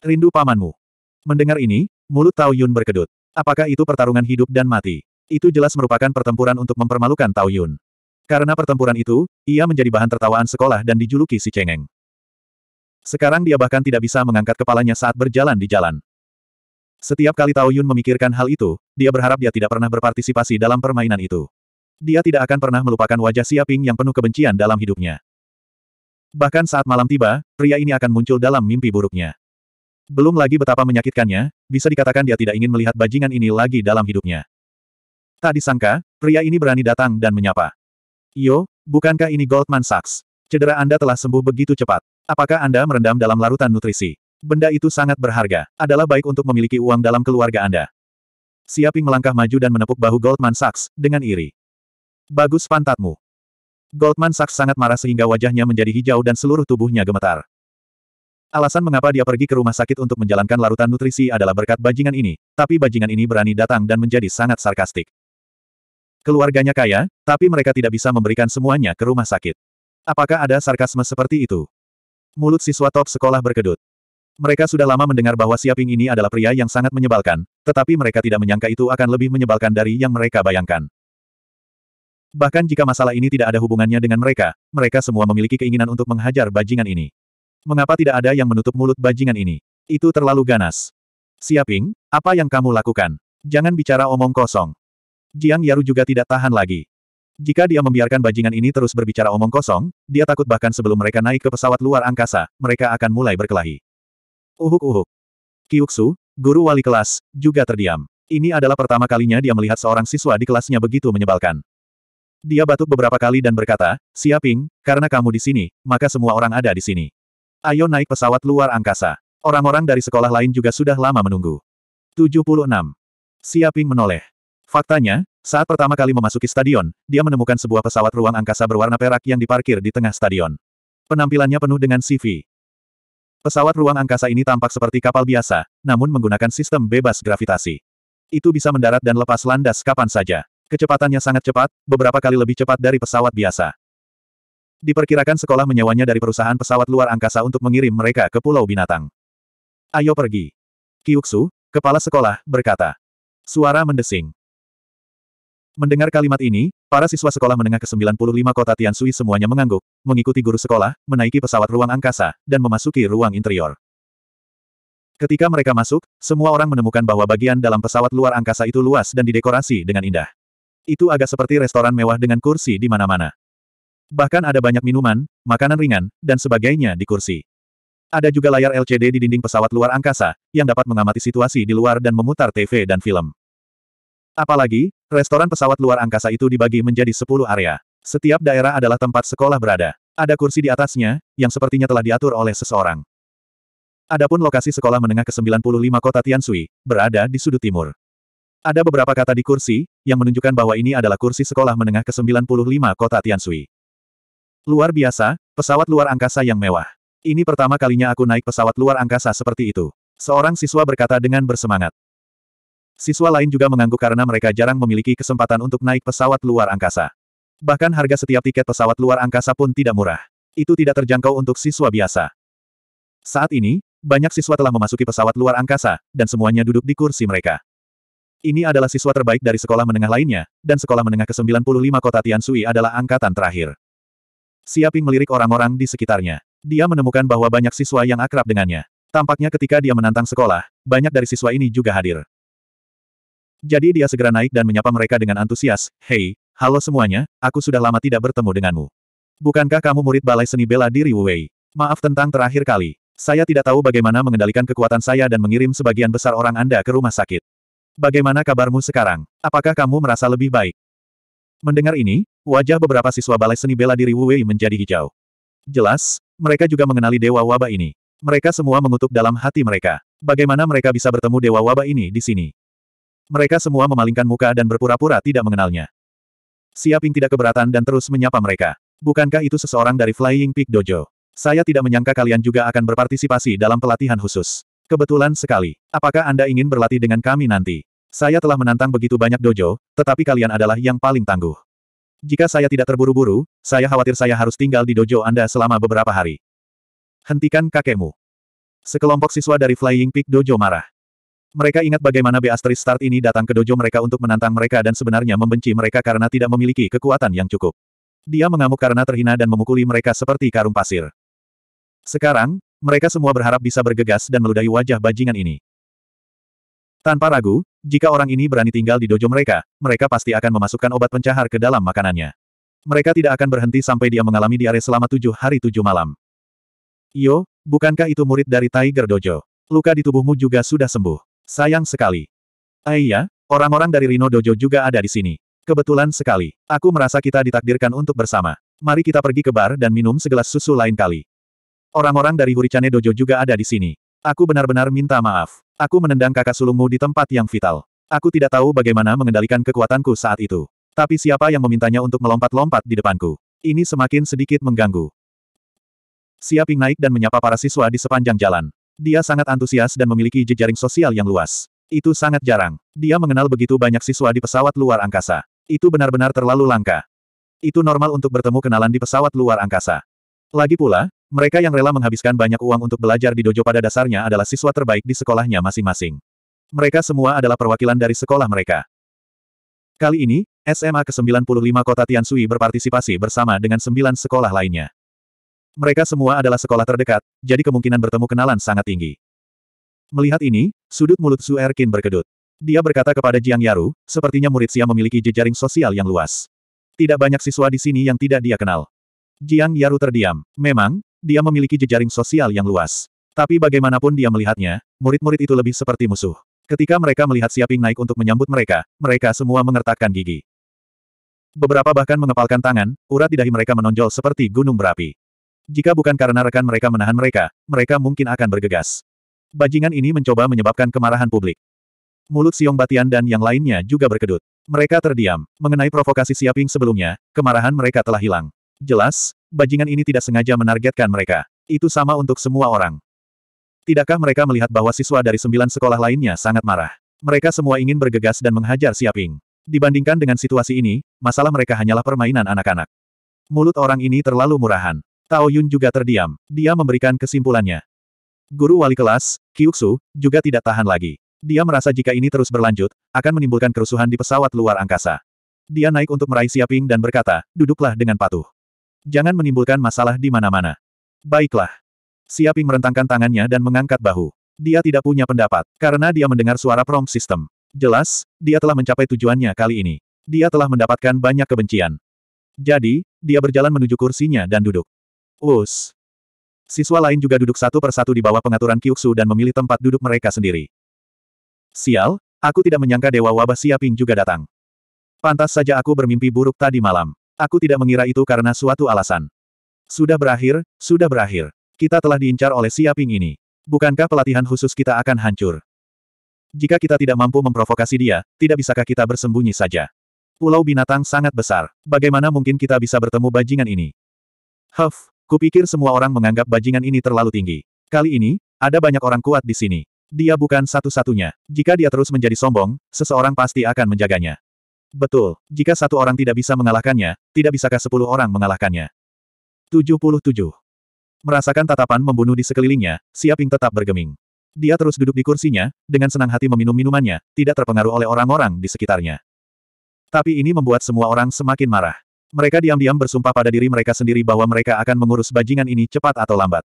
Rindu pamanmu. Mendengar ini, mulut Tao Yun berkedut. Apakah itu pertarungan hidup dan mati? Itu jelas merupakan pertempuran untuk mempermalukan Tao Yun. Karena pertempuran itu, ia menjadi bahan tertawaan sekolah dan dijuluki si cengeng. Sekarang dia bahkan tidak bisa mengangkat kepalanya saat berjalan di jalan. Setiap kali Tao Yun memikirkan hal itu, dia berharap dia tidak pernah berpartisipasi dalam permainan itu. Dia tidak akan pernah melupakan wajah Siaping yang penuh kebencian dalam hidupnya. Bahkan saat malam tiba, pria ini akan muncul dalam mimpi buruknya. Belum lagi betapa menyakitkannya, bisa dikatakan dia tidak ingin melihat bajingan ini lagi dalam hidupnya. Tak disangka, pria ini berani datang dan menyapa. Yo, bukankah ini Goldman Sachs? Cedera Anda telah sembuh begitu cepat. Apakah Anda merendam dalam larutan nutrisi? Benda itu sangat berharga. Adalah baik untuk memiliki uang dalam keluarga Anda. Siaping melangkah maju dan menepuk bahu Goldman Sachs, dengan iri. Bagus pantatmu. Goldman Sachs sangat marah sehingga wajahnya menjadi hijau dan seluruh tubuhnya gemetar. Alasan mengapa dia pergi ke rumah sakit untuk menjalankan larutan nutrisi adalah berkat bajingan ini, tapi bajingan ini berani datang dan menjadi sangat sarkastik. Keluarganya kaya, tapi mereka tidak bisa memberikan semuanya ke rumah sakit. Apakah ada sarkasme seperti itu? Mulut siswa top sekolah berkedut. Mereka sudah lama mendengar bahwa Siaping ini adalah pria yang sangat menyebalkan, tetapi mereka tidak menyangka itu akan lebih menyebalkan dari yang mereka bayangkan. Bahkan jika masalah ini tidak ada hubungannya dengan mereka, mereka semua memiliki keinginan untuk menghajar bajingan ini. Mengapa tidak ada yang menutup mulut bajingan ini? Itu terlalu ganas. Siaping, apa yang kamu lakukan? Jangan bicara omong kosong. Jiang Yaru juga tidak tahan lagi. Jika dia membiarkan bajingan ini terus berbicara omong kosong, dia takut bahkan sebelum mereka naik ke pesawat luar angkasa, mereka akan mulai berkelahi. Uhuk-uhuk. Kiuksu, guru wali kelas, juga terdiam. Ini adalah pertama kalinya dia melihat seorang siswa di kelasnya begitu menyebalkan. Dia batuk beberapa kali dan berkata, Siaping, karena kamu di sini, maka semua orang ada di sini. Ayo naik pesawat luar angkasa. Orang-orang dari sekolah lain juga sudah lama menunggu. 76. Siaping menoleh. Faktanya, saat pertama kali memasuki stadion, dia menemukan sebuah pesawat ruang angkasa berwarna perak yang diparkir di tengah stadion. Penampilannya penuh dengan CV. Pesawat ruang angkasa ini tampak seperti kapal biasa, namun menggunakan sistem bebas gravitasi. Itu bisa mendarat dan lepas landas kapan saja. Kecepatannya sangat cepat, beberapa kali lebih cepat dari pesawat biasa. Diperkirakan sekolah menyewanya dari perusahaan pesawat luar angkasa untuk mengirim mereka ke Pulau Binatang. Ayo pergi. Kyuksu, kepala sekolah, berkata. Suara mendesing. Mendengar kalimat ini, para siswa sekolah menengah ke-95 kota Tiansui semuanya mengangguk, mengikuti guru sekolah, menaiki pesawat ruang angkasa, dan memasuki ruang interior. Ketika mereka masuk, semua orang menemukan bahwa bagian dalam pesawat luar angkasa itu luas dan didekorasi dengan indah. Itu agak seperti restoran mewah dengan kursi di mana-mana. Bahkan ada banyak minuman, makanan ringan, dan sebagainya di kursi. Ada juga layar LCD di dinding pesawat luar angkasa, yang dapat mengamati situasi di luar dan memutar TV dan film. Apalagi, restoran pesawat luar angkasa itu dibagi menjadi 10 area. Setiap daerah adalah tempat sekolah berada. Ada kursi di atasnya, yang sepertinya telah diatur oleh seseorang. Adapun lokasi sekolah menengah ke-95 kota Tiansui, berada di sudut timur. Ada beberapa kata di kursi, yang menunjukkan bahwa ini adalah kursi sekolah menengah ke-95 kota Tiansui. Luar biasa, pesawat luar angkasa yang mewah. Ini pertama kalinya aku naik pesawat luar angkasa seperti itu. Seorang siswa berkata dengan bersemangat. Siswa lain juga mengangguk karena mereka jarang memiliki kesempatan untuk naik pesawat luar angkasa. Bahkan harga setiap tiket pesawat luar angkasa pun tidak murah. Itu tidak terjangkau untuk siswa biasa. Saat ini, banyak siswa telah memasuki pesawat luar angkasa, dan semuanya duduk di kursi mereka. Ini adalah siswa terbaik dari sekolah menengah lainnya, dan sekolah menengah ke-95 kota Tiansui adalah angkatan terakhir. Siaping melirik orang-orang di sekitarnya. Dia menemukan bahwa banyak siswa yang akrab dengannya. Tampaknya ketika dia menantang sekolah, banyak dari siswa ini juga hadir. Jadi dia segera naik dan menyapa mereka dengan antusias, Hei, halo semuanya, aku sudah lama tidak bertemu denganmu. Bukankah kamu murid balai seni bela diri Wu Wei? Maaf tentang terakhir kali. Saya tidak tahu bagaimana mengendalikan kekuatan saya dan mengirim sebagian besar orang Anda ke rumah sakit. Bagaimana kabarmu sekarang? Apakah kamu merasa lebih baik? Mendengar ini, wajah beberapa siswa balai seni bela diri Wu Wei menjadi hijau. Jelas, mereka juga mengenali dewa wabah ini. Mereka semua mengutuk dalam hati mereka. Bagaimana mereka bisa bertemu dewa wabah ini di sini? Mereka semua memalingkan muka dan berpura-pura tidak mengenalnya. Siaping tidak keberatan dan terus menyapa mereka. Bukankah itu seseorang dari Flying Peak Dojo? Saya tidak menyangka kalian juga akan berpartisipasi dalam pelatihan khusus. Kebetulan sekali. Apakah Anda ingin berlatih dengan kami nanti? Saya telah menantang begitu banyak dojo, tetapi kalian adalah yang paling tangguh. Jika saya tidak terburu-buru, saya khawatir saya harus tinggal di dojo Anda selama beberapa hari. Hentikan kakekmu. Sekelompok siswa dari Flying Peak Dojo marah. Mereka ingat bagaimana Beastris Start ini datang ke dojo mereka untuk menantang mereka dan sebenarnya membenci mereka karena tidak memiliki kekuatan yang cukup. Dia mengamuk karena terhina dan memukuli mereka seperti karung pasir. Sekarang, mereka semua berharap bisa bergegas dan meludahi wajah bajingan ini. Tanpa ragu, jika orang ini berani tinggal di dojo mereka, mereka pasti akan memasukkan obat pencahar ke dalam makanannya. Mereka tidak akan berhenti sampai dia mengalami diare selama tujuh hari tujuh malam. Yo, bukankah itu murid dari Tiger Dojo? Luka di tubuhmu juga sudah sembuh. Sayang sekali. Aiyah, eh, orang-orang dari Rino Dojo juga ada di sini. Kebetulan sekali. Aku merasa kita ditakdirkan untuk bersama. Mari kita pergi ke bar dan minum segelas susu lain kali. Orang-orang dari Huricane Dojo juga ada di sini. Aku benar-benar minta maaf. Aku menendang kakak sulungmu di tempat yang vital. Aku tidak tahu bagaimana mengendalikan kekuatanku saat itu. Tapi siapa yang memintanya untuk melompat-lompat di depanku? Ini semakin sedikit mengganggu. Siaping naik dan menyapa para siswa di sepanjang jalan. Dia sangat antusias dan memiliki jejaring sosial yang luas. Itu sangat jarang. Dia mengenal begitu banyak siswa di pesawat luar angkasa. Itu benar-benar terlalu langka. Itu normal untuk bertemu kenalan di pesawat luar angkasa. Lagi pula, mereka yang rela menghabiskan banyak uang untuk belajar di dojo pada dasarnya adalah siswa terbaik di sekolahnya masing-masing. Mereka semua adalah perwakilan dari sekolah mereka. Kali ini, SMA ke-95 Kota Tiansui berpartisipasi bersama dengan sembilan sekolah lainnya. Mereka semua adalah sekolah terdekat, jadi kemungkinan bertemu kenalan sangat tinggi. Melihat ini, sudut mulut Su Erkin berkedut. Dia berkata kepada Jiang Yaru, sepertinya murid Xia memiliki jejaring sosial yang luas. Tidak banyak siswa di sini yang tidak dia kenal. Jiang Yaru terdiam. Memang, dia memiliki jejaring sosial yang luas. Tapi bagaimanapun dia melihatnya, murid-murid itu lebih seperti musuh. Ketika mereka melihat Siaping naik untuk menyambut mereka, mereka semua mengertakkan gigi. Beberapa bahkan mengepalkan tangan, urat di dahi mereka menonjol seperti gunung berapi. Jika bukan karena rekan mereka menahan mereka, mereka mungkin akan bergegas. Bajingan ini mencoba menyebabkan kemarahan publik. Mulut Siong Batian dan yang lainnya juga berkedut. Mereka terdiam. Mengenai provokasi Siaping sebelumnya, kemarahan mereka telah hilang. Jelas, bajingan ini tidak sengaja menargetkan mereka. Itu sama untuk semua orang. Tidakkah mereka melihat bahwa siswa dari sembilan sekolah lainnya sangat marah? Mereka semua ingin bergegas dan menghajar Siaping. Dibandingkan dengan situasi ini, masalah mereka hanyalah permainan anak-anak. Mulut orang ini terlalu murahan. Tao Yun juga terdiam. Dia memberikan kesimpulannya. Guru wali kelas, Kyuksu, juga tidak tahan lagi. Dia merasa jika ini terus berlanjut, akan menimbulkan kerusuhan di pesawat luar angkasa. Dia naik untuk meraih Siaping dan berkata, duduklah dengan patuh. Jangan menimbulkan masalah di mana-mana. Baiklah. Siaping merentangkan tangannya dan mengangkat bahu. Dia tidak punya pendapat, karena dia mendengar suara prompt system. Jelas, dia telah mencapai tujuannya kali ini. Dia telah mendapatkan banyak kebencian. Jadi, dia berjalan menuju kursinya dan duduk. Us. Siswa lain juga duduk satu persatu di bawah pengaturan Kyuksu dan memilih tempat duduk mereka sendiri. Sial, aku tidak menyangka Dewa Wabah Siaping juga datang. Pantas saja aku bermimpi buruk tadi malam. Aku tidak mengira itu karena suatu alasan. Sudah berakhir, sudah berakhir. Kita telah diincar oleh Siaping ini. Bukankah pelatihan khusus kita akan hancur? Jika kita tidak mampu memprovokasi dia, tidak bisakah kita bersembunyi saja? Pulau binatang sangat besar. Bagaimana mungkin kita bisa bertemu bajingan ini? Huff, Kupikir semua orang menganggap bajingan ini terlalu tinggi. Kali ini, ada banyak orang kuat di sini. Dia bukan satu-satunya. Jika dia terus menjadi sombong, seseorang pasti akan menjaganya. Betul, jika satu orang tidak bisa mengalahkannya, tidak bisakah sepuluh orang mengalahkannya? 77. Merasakan tatapan membunuh di sekelilingnya, Siaping tetap bergeming. Dia terus duduk di kursinya, dengan senang hati meminum minumannya, tidak terpengaruh oleh orang-orang di sekitarnya. Tapi ini membuat semua orang semakin marah. Mereka diam-diam bersumpah pada diri mereka sendiri bahwa mereka akan mengurus bajingan ini cepat atau lambat.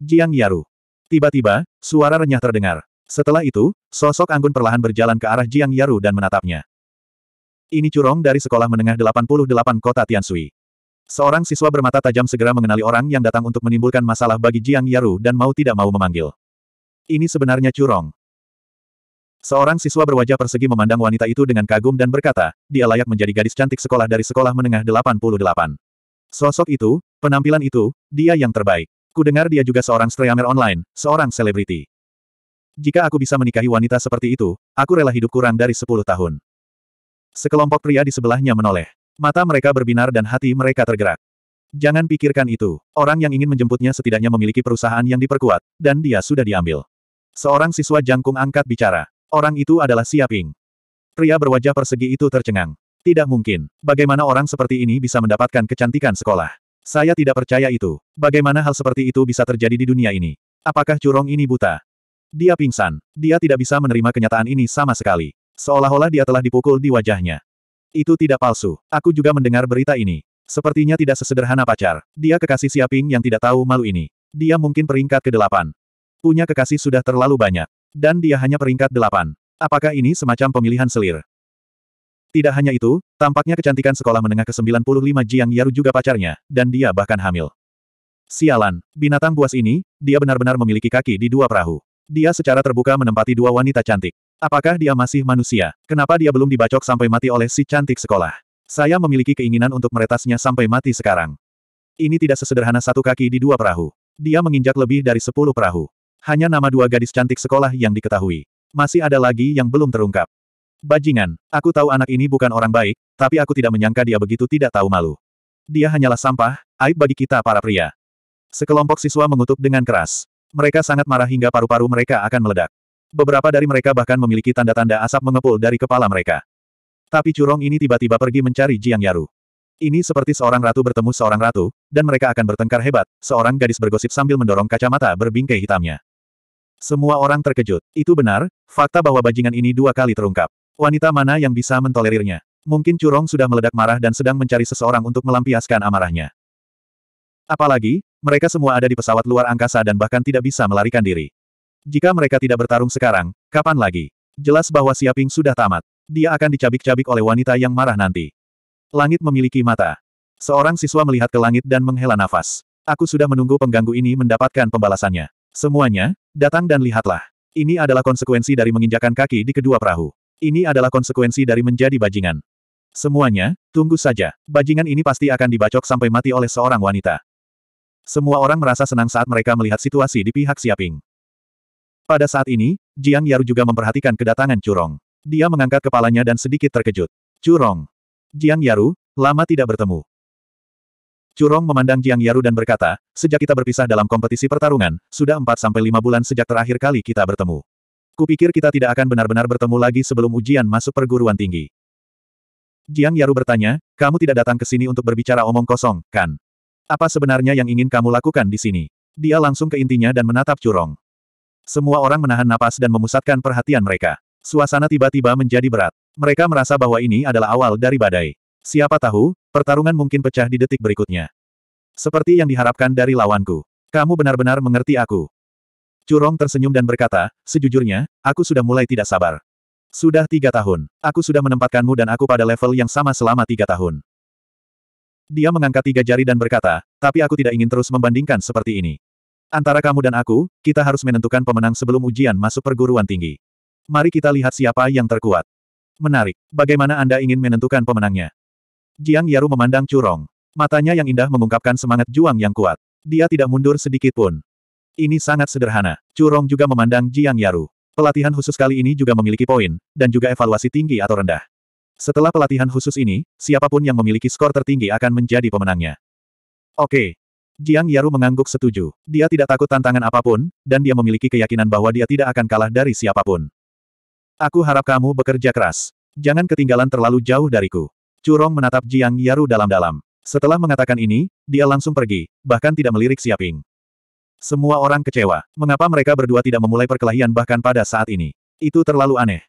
Jiang Yaru. Tiba-tiba, suara renyah terdengar. Setelah itu, sosok anggun perlahan berjalan ke arah Jiang Yaru dan menatapnya. Ini curong dari sekolah menengah 88 kota Tiansui. Seorang siswa bermata tajam segera mengenali orang yang datang untuk menimbulkan masalah bagi Jiang Yaru dan mau tidak mau memanggil. Ini sebenarnya curong. Seorang siswa berwajah persegi memandang wanita itu dengan kagum dan berkata, dia layak menjadi gadis cantik sekolah dari sekolah menengah 88. Sosok itu, penampilan itu, dia yang terbaik. Kudengar dia juga seorang streamer online, seorang selebriti. Jika aku bisa menikahi wanita seperti itu, aku rela hidup kurang dari 10 tahun. Sekelompok pria di sebelahnya menoleh. Mata mereka berbinar dan hati mereka tergerak. Jangan pikirkan itu. Orang yang ingin menjemputnya setidaknya memiliki perusahaan yang diperkuat, dan dia sudah diambil. Seorang siswa jangkung angkat bicara. Orang itu adalah Siaping. Pria berwajah persegi itu tercengang. Tidak mungkin. Bagaimana orang seperti ini bisa mendapatkan kecantikan sekolah? Saya tidak percaya itu. Bagaimana hal seperti itu bisa terjadi di dunia ini? Apakah curong ini buta? Dia pingsan. Dia tidak bisa menerima kenyataan ini sama sekali. Seolah-olah dia telah dipukul di wajahnya. Itu tidak palsu. Aku juga mendengar berita ini. Sepertinya tidak sesederhana pacar. Dia kekasih Siaping yang tidak tahu malu ini. Dia mungkin peringkat ke-8. Punya kekasih sudah terlalu banyak. Dan dia hanya peringkat delapan. Apakah ini semacam pemilihan selir? Tidak hanya itu, tampaknya kecantikan sekolah menengah ke-95 Jiang Yaru juga pacarnya, dan dia bahkan hamil. Sialan, binatang buas ini, dia benar-benar memiliki kaki di dua perahu. Dia secara terbuka menempati dua wanita cantik. Apakah dia masih manusia? Kenapa dia belum dibacok sampai mati oleh si cantik sekolah? Saya memiliki keinginan untuk meretasnya sampai mati sekarang. Ini tidak sesederhana satu kaki di dua perahu. Dia menginjak lebih dari sepuluh perahu. Hanya nama dua gadis cantik sekolah yang diketahui. Masih ada lagi yang belum terungkap. Bajingan, aku tahu anak ini bukan orang baik, tapi aku tidak menyangka dia begitu tidak tahu malu. Dia hanyalah sampah, aib bagi kita para pria. Sekelompok siswa mengutuk dengan keras. Mereka sangat marah hingga paru-paru mereka akan meledak. Beberapa dari mereka bahkan memiliki tanda-tanda asap mengepul dari kepala mereka. Tapi curong ini tiba-tiba pergi mencari Jiang Yaru. Ini seperti seorang ratu bertemu seorang ratu, dan mereka akan bertengkar hebat, seorang gadis bergosip sambil mendorong kacamata berbingkai hitamnya. Semua orang terkejut. Itu benar, fakta bahwa bajingan ini dua kali terungkap. Wanita mana yang bisa mentolerirnya? Mungkin Curong sudah meledak marah dan sedang mencari seseorang untuk melampiaskan amarahnya. Apalagi, mereka semua ada di pesawat luar angkasa dan bahkan tidak bisa melarikan diri. Jika mereka tidak bertarung sekarang, kapan lagi? Jelas bahwa Siaping sudah tamat. Dia akan dicabik-cabik oleh wanita yang marah nanti. Langit memiliki mata. Seorang siswa melihat ke langit dan menghela nafas. Aku sudah menunggu pengganggu ini mendapatkan pembalasannya. Semuanya, datang dan lihatlah. Ini adalah konsekuensi dari menginjakan kaki di kedua perahu. Ini adalah konsekuensi dari menjadi bajingan. Semuanya, tunggu saja. Bajingan ini pasti akan dibacok sampai mati oleh seorang wanita. Semua orang merasa senang saat mereka melihat situasi di pihak Siaping. Pada saat ini, Jiang Yaru juga memperhatikan kedatangan Curong. Dia mengangkat kepalanya dan sedikit terkejut. Curong. Jiang Yaru, lama tidak bertemu. Curong memandang Jiang Yaru dan berkata, sejak kita berpisah dalam kompetisi pertarungan, sudah 4-5 bulan sejak terakhir kali kita bertemu. Kupikir kita tidak akan benar-benar bertemu lagi sebelum ujian masuk perguruan tinggi. Jiang Yaru bertanya, kamu tidak datang ke sini untuk berbicara omong kosong, kan? Apa sebenarnya yang ingin kamu lakukan di sini? Dia langsung ke intinya dan menatap Curong. Semua orang menahan napas dan memusatkan perhatian mereka. Suasana tiba-tiba menjadi berat. Mereka merasa bahwa ini adalah awal dari badai. Siapa tahu, Pertarungan mungkin pecah di detik berikutnya. Seperti yang diharapkan dari lawanku. Kamu benar-benar mengerti aku. Curong tersenyum dan berkata, sejujurnya, aku sudah mulai tidak sabar. Sudah tiga tahun. Aku sudah menempatkanmu dan aku pada level yang sama selama tiga tahun. Dia mengangkat tiga jari dan berkata, tapi aku tidak ingin terus membandingkan seperti ini. Antara kamu dan aku, kita harus menentukan pemenang sebelum ujian masuk perguruan tinggi. Mari kita lihat siapa yang terkuat. Menarik. Bagaimana Anda ingin menentukan pemenangnya? Jiang Yaru memandang Curong. Matanya yang indah mengungkapkan semangat juang yang kuat. Dia tidak mundur sedikit pun. Ini sangat sederhana. Curong juga memandang Jiang Yaru. Pelatihan khusus kali ini juga memiliki poin, dan juga evaluasi tinggi atau rendah. Setelah pelatihan khusus ini, siapapun yang memiliki skor tertinggi akan menjadi pemenangnya. Oke. Jiang Yaru mengangguk setuju. Dia tidak takut tantangan apapun, dan dia memiliki keyakinan bahwa dia tidak akan kalah dari siapapun. Aku harap kamu bekerja keras. Jangan ketinggalan terlalu jauh dariku. Curong menatap Jiang Yaru dalam-dalam. Setelah mengatakan ini, dia langsung pergi, bahkan tidak melirik Siaping. Semua orang kecewa. Mengapa mereka berdua tidak memulai perkelahian bahkan pada saat ini? Itu terlalu aneh.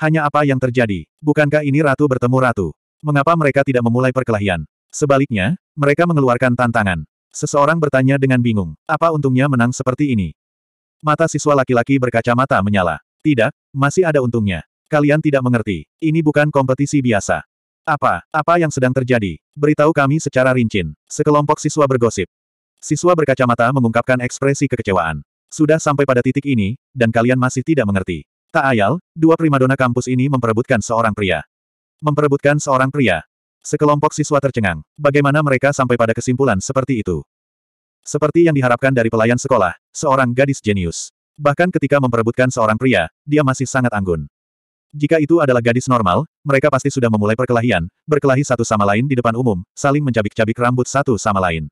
Hanya apa yang terjadi? Bukankah ini ratu bertemu ratu? Mengapa mereka tidak memulai perkelahian? Sebaliknya, mereka mengeluarkan tantangan. Seseorang bertanya dengan bingung, apa untungnya menang seperti ini? Mata siswa laki-laki berkacamata menyala. Tidak, masih ada untungnya. Kalian tidak mengerti. Ini bukan kompetisi biasa. Apa, apa yang sedang terjadi? Beritahu kami secara rinci. Sekelompok siswa bergosip. Siswa berkacamata mengungkapkan ekspresi kekecewaan. Sudah sampai pada titik ini, dan kalian masih tidak mengerti. Tak ayal, dua primadona kampus ini memperebutkan seorang pria. Memperebutkan seorang pria. Sekelompok siswa tercengang. Bagaimana mereka sampai pada kesimpulan seperti itu? Seperti yang diharapkan dari pelayan sekolah, seorang gadis jenius. Bahkan ketika memperebutkan seorang pria, dia masih sangat anggun. Jika itu adalah gadis normal, mereka pasti sudah memulai perkelahian, berkelahi satu sama lain di depan umum, saling mencabik-cabik rambut satu sama lain.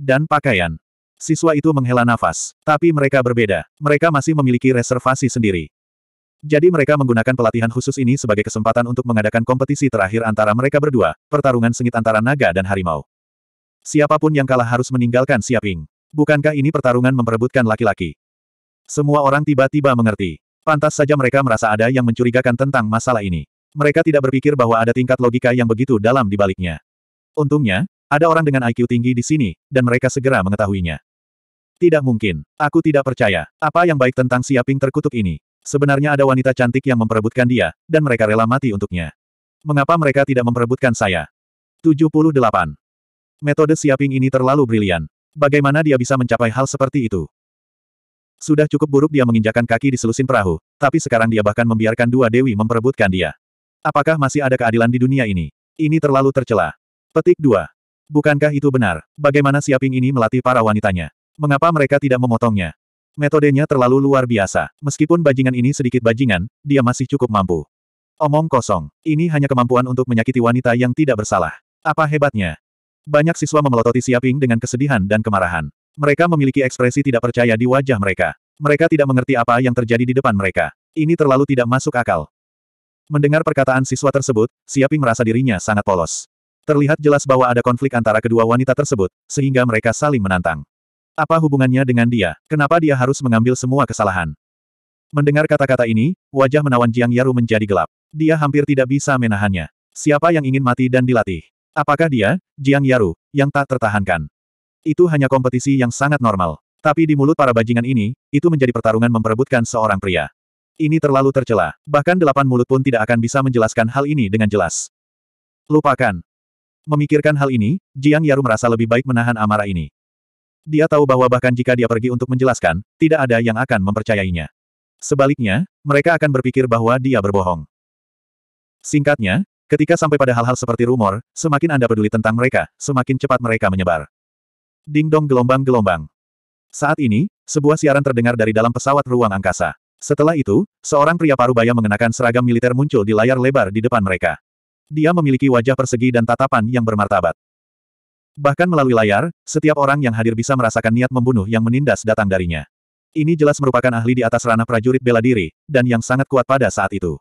Dan pakaian. Siswa itu menghela nafas, tapi mereka berbeda. Mereka masih memiliki reservasi sendiri. Jadi mereka menggunakan pelatihan khusus ini sebagai kesempatan untuk mengadakan kompetisi terakhir antara mereka berdua, pertarungan sengit antara naga dan harimau. Siapapun yang kalah harus meninggalkan Siaping. Bukankah ini pertarungan memperebutkan laki-laki? Semua orang tiba-tiba mengerti. Pantas saja mereka merasa ada yang mencurigakan tentang masalah ini. Mereka tidak berpikir bahwa ada tingkat logika yang begitu dalam di baliknya. Untungnya, ada orang dengan IQ tinggi di sini, dan mereka segera mengetahuinya. Tidak mungkin. Aku tidak percaya. Apa yang baik tentang Siaping terkutuk ini? Sebenarnya ada wanita cantik yang memperebutkan dia, dan mereka rela mati untuknya. Mengapa mereka tidak memperebutkan saya? 78. Metode Siaping ini terlalu brilian. Bagaimana dia bisa mencapai hal seperti itu? Sudah cukup buruk dia menginjakan kaki di selusin perahu, tapi sekarang dia bahkan membiarkan dua dewi memperebutkan dia. Apakah masih ada keadilan di dunia ini? Ini terlalu tercela. Petik 2. Bukankah itu benar? Bagaimana Siaping ini melatih para wanitanya? Mengapa mereka tidak memotongnya? Metodenya terlalu luar biasa. Meskipun bajingan ini sedikit bajingan, dia masih cukup mampu. Omong kosong. Ini hanya kemampuan untuk menyakiti wanita yang tidak bersalah. Apa hebatnya? Banyak siswa memelototi Siaping dengan kesedihan dan kemarahan. Mereka memiliki ekspresi tidak percaya di wajah mereka. Mereka tidak mengerti apa yang terjadi di depan mereka. Ini terlalu tidak masuk akal. Mendengar perkataan siswa tersebut, Siaping merasa dirinya sangat polos. Terlihat jelas bahwa ada konflik antara kedua wanita tersebut, sehingga mereka saling menantang. Apa hubungannya dengan dia? Kenapa dia harus mengambil semua kesalahan? Mendengar kata-kata ini, wajah menawan Jiang Yaru menjadi gelap. Dia hampir tidak bisa menahannya. Siapa yang ingin mati dan dilatih? Apakah dia, Jiang Yaru, yang tak tertahankan? Itu hanya kompetisi yang sangat normal. Tapi di mulut para bajingan ini, itu menjadi pertarungan memperebutkan seorang pria. Ini terlalu tercela. Bahkan delapan mulut pun tidak akan bisa menjelaskan hal ini dengan jelas. Lupakan. Memikirkan hal ini, Jiang Yaru merasa lebih baik menahan amarah ini. Dia tahu bahwa bahkan jika dia pergi untuk menjelaskan, tidak ada yang akan mempercayainya. Sebaliknya, mereka akan berpikir bahwa dia berbohong. Singkatnya, ketika sampai pada hal-hal seperti rumor, semakin Anda peduli tentang mereka, semakin cepat mereka menyebar. Dingdong gelombang-gelombang. Saat ini, sebuah siaran terdengar dari dalam pesawat ruang angkasa. Setelah itu, seorang pria parubaya mengenakan seragam militer muncul di layar lebar di depan mereka. Dia memiliki wajah persegi dan tatapan yang bermartabat. Bahkan melalui layar, setiap orang yang hadir bisa merasakan niat membunuh yang menindas datang darinya. Ini jelas merupakan ahli di atas ranah prajurit bela diri, dan yang sangat kuat pada saat itu.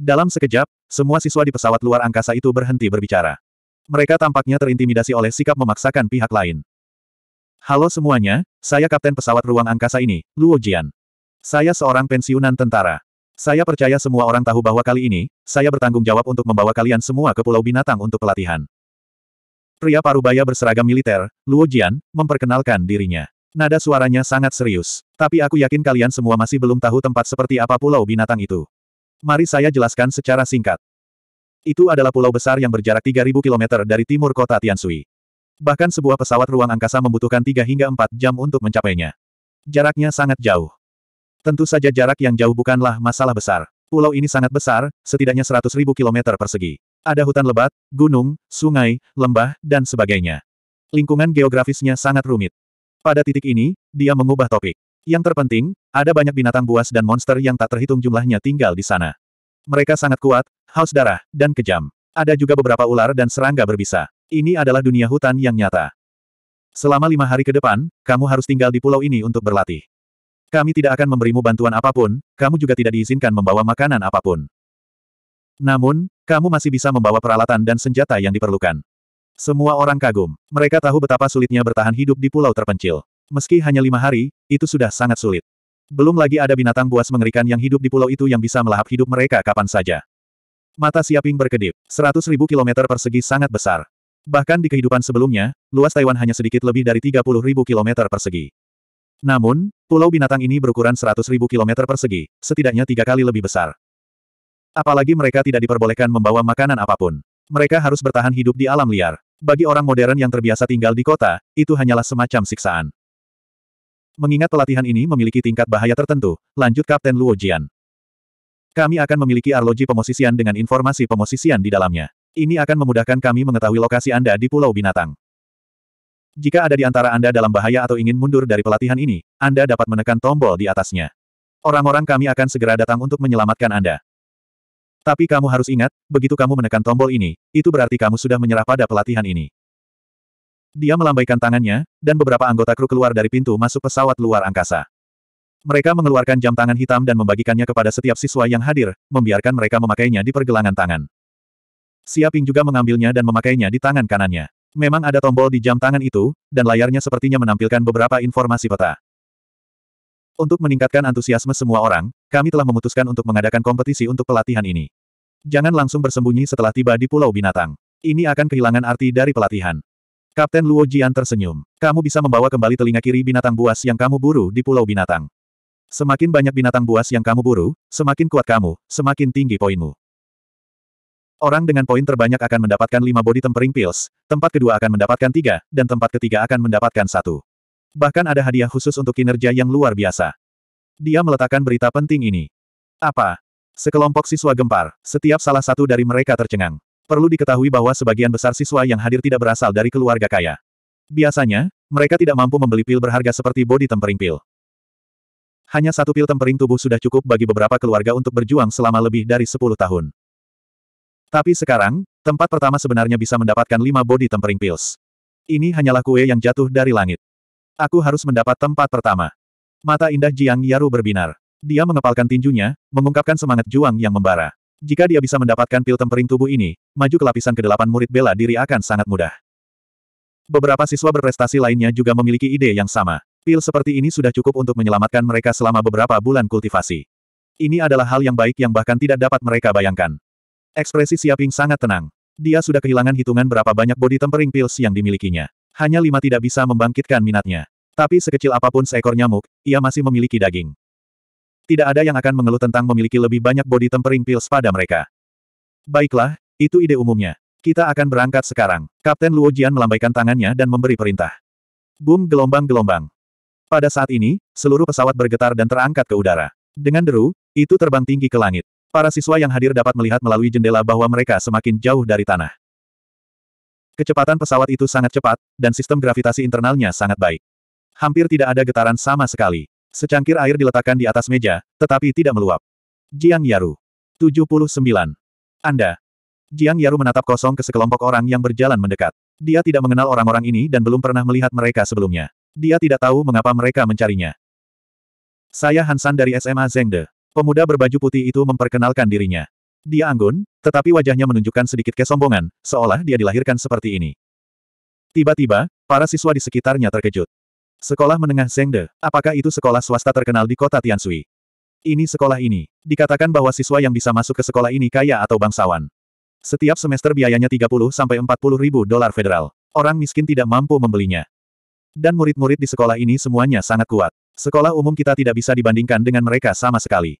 Dalam sekejap, semua siswa di pesawat luar angkasa itu berhenti berbicara. Mereka tampaknya terintimidasi oleh sikap memaksakan pihak lain. Halo semuanya, saya kapten pesawat ruang angkasa ini, Luo Jian. Saya seorang pensiunan tentara. Saya percaya semua orang tahu bahwa kali ini, saya bertanggung jawab untuk membawa kalian semua ke Pulau Binatang untuk pelatihan. Pria parubaya berseragam militer, Luo Jian, memperkenalkan dirinya. Nada suaranya sangat serius. Tapi aku yakin kalian semua masih belum tahu tempat seperti apa Pulau Binatang itu. Mari saya jelaskan secara singkat. Itu adalah pulau besar yang berjarak 3.000 km dari timur kota Tiansui. Bahkan sebuah pesawat ruang angkasa membutuhkan 3 hingga 4 jam untuk mencapainya. Jaraknya sangat jauh. Tentu saja jarak yang jauh bukanlah masalah besar. Pulau ini sangat besar, setidaknya 100.000 km persegi. Ada hutan lebat, gunung, sungai, lembah, dan sebagainya. Lingkungan geografisnya sangat rumit. Pada titik ini, dia mengubah topik. Yang terpenting, ada banyak binatang buas dan monster yang tak terhitung jumlahnya tinggal di sana. Mereka sangat kuat, haus darah, dan kejam. Ada juga beberapa ular dan serangga berbisa. Ini adalah dunia hutan yang nyata. Selama lima hari ke depan, kamu harus tinggal di pulau ini untuk berlatih. Kami tidak akan memberimu bantuan apapun, kamu juga tidak diizinkan membawa makanan apapun. Namun, kamu masih bisa membawa peralatan dan senjata yang diperlukan. Semua orang kagum. Mereka tahu betapa sulitnya bertahan hidup di pulau terpencil. Meski hanya lima hari, itu sudah sangat sulit. Belum lagi ada binatang buas mengerikan yang hidup di pulau itu yang bisa melahap hidup mereka kapan saja. Mata Siaping berkedip. 100.000 km persegi sangat besar. Bahkan di kehidupan sebelumnya, luas Taiwan hanya sedikit lebih dari 30.000 km persegi. Namun, pulau binatang ini berukuran 100.000 km persegi, setidaknya tiga kali lebih besar. Apalagi mereka tidak diperbolehkan membawa makanan apapun. Mereka harus bertahan hidup di alam liar. Bagi orang modern yang terbiasa tinggal di kota, itu hanyalah semacam siksaan. Mengingat pelatihan ini memiliki tingkat bahaya tertentu, lanjut Kapten Luo Jian. Kami akan memiliki arloji pemosisian dengan informasi pemosisian di dalamnya. Ini akan memudahkan kami mengetahui lokasi Anda di Pulau Binatang. Jika ada di antara Anda dalam bahaya atau ingin mundur dari pelatihan ini, Anda dapat menekan tombol di atasnya. Orang-orang kami akan segera datang untuk menyelamatkan Anda. Tapi kamu harus ingat, begitu kamu menekan tombol ini, itu berarti kamu sudah menyerah pada pelatihan ini. Dia melambaikan tangannya, dan beberapa anggota kru keluar dari pintu masuk pesawat luar angkasa. Mereka mengeluarkan jam tangan hitam dan membagikannya kepada setiap siswa yang hadir, membiarkan mereka memakainya di pergelangan tangan. Siaping juga mengambilnya dan memakainya di tangan kanannya. Memang ada tombol di jam tangan itu, dan layarnya sepertinya menampilkan beberapa informasi peta. Untuk meningkatkan antusiasme semua orang, kami telah memutuskan untuk mengadakan kompetisi untuk pelatihan ini. Jangan langsung bersembunyi setelah tiba di Pulau Binatang. Ini akan kehilangan arti dari pelatihan. Kapten Luo Jian tersenyum. Kamu bisa membawa kembali telinga kiri binatang buas yang kamu buru di Pulau Binatang. Semakin banyak binatang buas yang kamu buru, semakin kuat kamu, semakin tinggi poinmu. Orang dengan poin terbanyak akan mendapatkan lima body tempering pills, tempat kedua akan mendapatkan tiga, dan tempat ketiga akan mendapatkan satu. Bahkan ada hadiah khusus untuk kinerja yang luar biasa. Dia meletakkan berita penting ini. Apa? Sekelompok siswa gempar, setiap salah satu dari mereka tercengang. Perlu diketahui bahwa sebagian besar siswa yang hadir tidak berasal dari keluarga kaya. Biasanya, mereka tidak mampu membeli pil berharga seperti body tempering pil. Hanya satu pil tempering tubuh sudah cukup bagi beberapa keluarga untuk berjuang selama lebih dari 10 tahun. Tapi sekarang, tempat pertama sebenarnya bisa mendapatkan lima body tempering pills. Ini hanyalah kue yang jatuh dari langit. Aku harus mendapat tempat pertama. Mata indah Jiang Yaru berbinar. Dia mengepalkan tinjunya, mengungkapkan semangat juang yang membara. Jika dia bisa mendapatkan pil tempering tubuh ini, maju ke lapisan kedelapan murid bela diri akan sangat mudah. Beberapa siswa berprestasi lainnya juga memiliki ide yang sama. Pil seperti ini sudah cukup untuk menyelamatkan mereka selama beberapa bulan kultivasi. Ini adalah hal yang baik yang bahkan tidak dapat mereka bayangkan. Ekspresi Siaping sangat tenang. Dia sudah kehilangan hitungan berapa banyak body tempering pills yang dimilikinya. Hanya lima tidak bisa membangkitkan minatnya. Tapi sekecil apapun seekor nyamuk, ia masih memiliki daging. Tidak ada yang akan mengeluh tentang memiliki lebih banyak body tempering pills pada mereka. Baiklah, itu ide umumnya. Kita akan berangkat sekarang. Kapten Luo Jian melambaikan tangannya dan memberi perintah. Boom gelombang-gelombang. Pada saat ini, seluruh pesawat bergetar dan terangkat ke udara. Dengan deru, itu terbang tinggi ke langit. Para siswa yang hadir dapat melihat melalui jendela bahwa mereka semakin jauh dari tanah. Kecepatan pesawat itu sangat cepat, dan sistem gravitasi internalnya sangat baik. Hampir tidak ada getaran sama sekali. Secangkir air diletakkan di atas meja, tetapi tidak meluap. Jiang Yaru. 79. Anda. Jiang Yaru menatap kosong ke sekelompok orang yang berjalan mendekat. Dia tidak mengenal orang-orang ini dan belum pernah melihat mereka sebelumnya. Dia tidak tahu mengapa mereka mencarinya. Saya Hansan dari SMA Zengde. Pemuda berbaju putih itu memperkenalkan dirinya. Dia anggun, tetapi wajahnya menunjukkan sedikit kesombongan, seolah dia dilahirkan seperti ini. Tiba-tiba, para siswa di sekitarnya terkejut. Sekolah menengah Zengde, apakah itu sekolah swasta terkenal di kota Tiansui? Ini sekolah ini. Dikatakan bahwa siswa yang bisa masuk ke sekolah ini kaya atau bangsawan. Setiap semester biayanya 30-40 ribu dolar federal. Orang miskin tidak mampu membelinya. Dan murid-murid di sekolah ini semuanya sangat kuat. Sekolah umum kita tidak bisa dibandingkan dengan mereka sama sekali.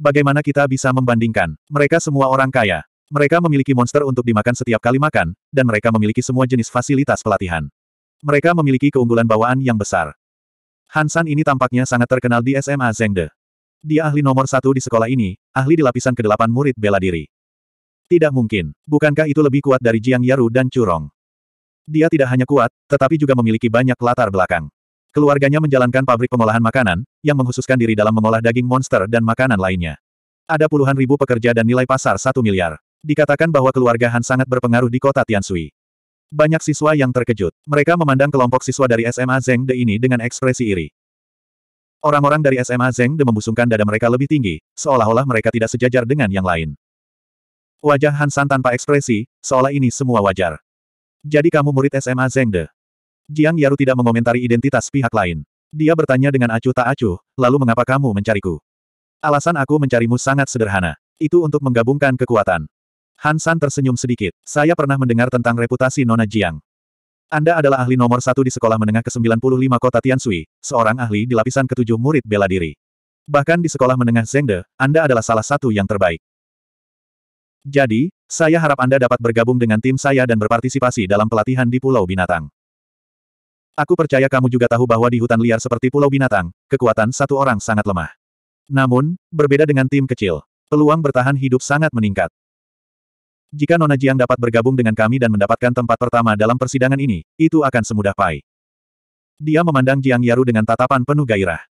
Bagaimana kita bisa membandingkan? Mereka semua orang kaya. Mereka memiliki monster untuk dimakan setiap kali makan, dan mereka memiliki semua jenis fasilitas pelatihan. Mereka memiliki keunggulan bawaan yang besar. Hansan ini tampaknya sangat terkenal di SMA Zengde. Dia ahli nomor satu di sekolah ini, ahli di lapisan kedelapan murid bela diri. Tidak mungkin. Bukankah itu lebih kuat dari Jiang Yaru dan Curong? Dia tidak hanya kuat, tetapi juga memiliki banyak latar belakang. Keluarganya menjalankan pabrik pengolahan makanan, yang menghususkan diri dalam mengolah daging monster dan makanan lainnya. Ada puluhan ribu pekerja dan nilai pasar satu miliar. Dikatakan bahwa keluarga Han sangat berpengaruh di kota Tiansui. Banyak siswa yang terkejut. Mereka memandang kelompok siswa dari SMA Zeng De ini dengan ekspresi iri. Orang-orang dari SMA Zeng De membusungkan dada mereka lebih tinggi, seolah-olah mereka tidak sejajar dengan yang lain. Wajah Hansan tanpa ekspresi, seolah ini semua wajar. Jadi kamu murid SMA Zengde. Jiang Yaru tidak mengomentari identitas pihak lain. Dia bertanya dengan acuh tak acuh, lalu mengapa kamu mencariku? Alasan aku mencarimu sangat sederhana. Itu untuk menggabungkan kekuatan. Han San tersenyum sedikit. Saya pernah mendengar tentang reputasi Nona Jiang. Anda adalah ahli nomor satu di sekolah menengah ke-95 kota Tiansui, seorang ahli di lapisan ketujuh murid bela diri. Bahkan di sekolah menengah Zengde, Anda adalah salah satu yang terbaik. Jadi, saya harap Anda dapat bergabung dengan tim saya dan berpartisipasi dalam pelatihan di Pulau Binatang. Aku percaya kamu juga tahu bahwa di hutan liar seperti Pulau Binatang, kekuatan satu orang sangat lemah. Namun, berbeda dengan tim kecil, peluang bertahan hidup sangat meningkat. Jika Nona Jiang dapat bergabung dengan kami dan mendapatkan tempat pertama dalam persidangan ini, itu akan semudah pai. Dia memandang Jiang Yaru dengan tatapan penuh gairah.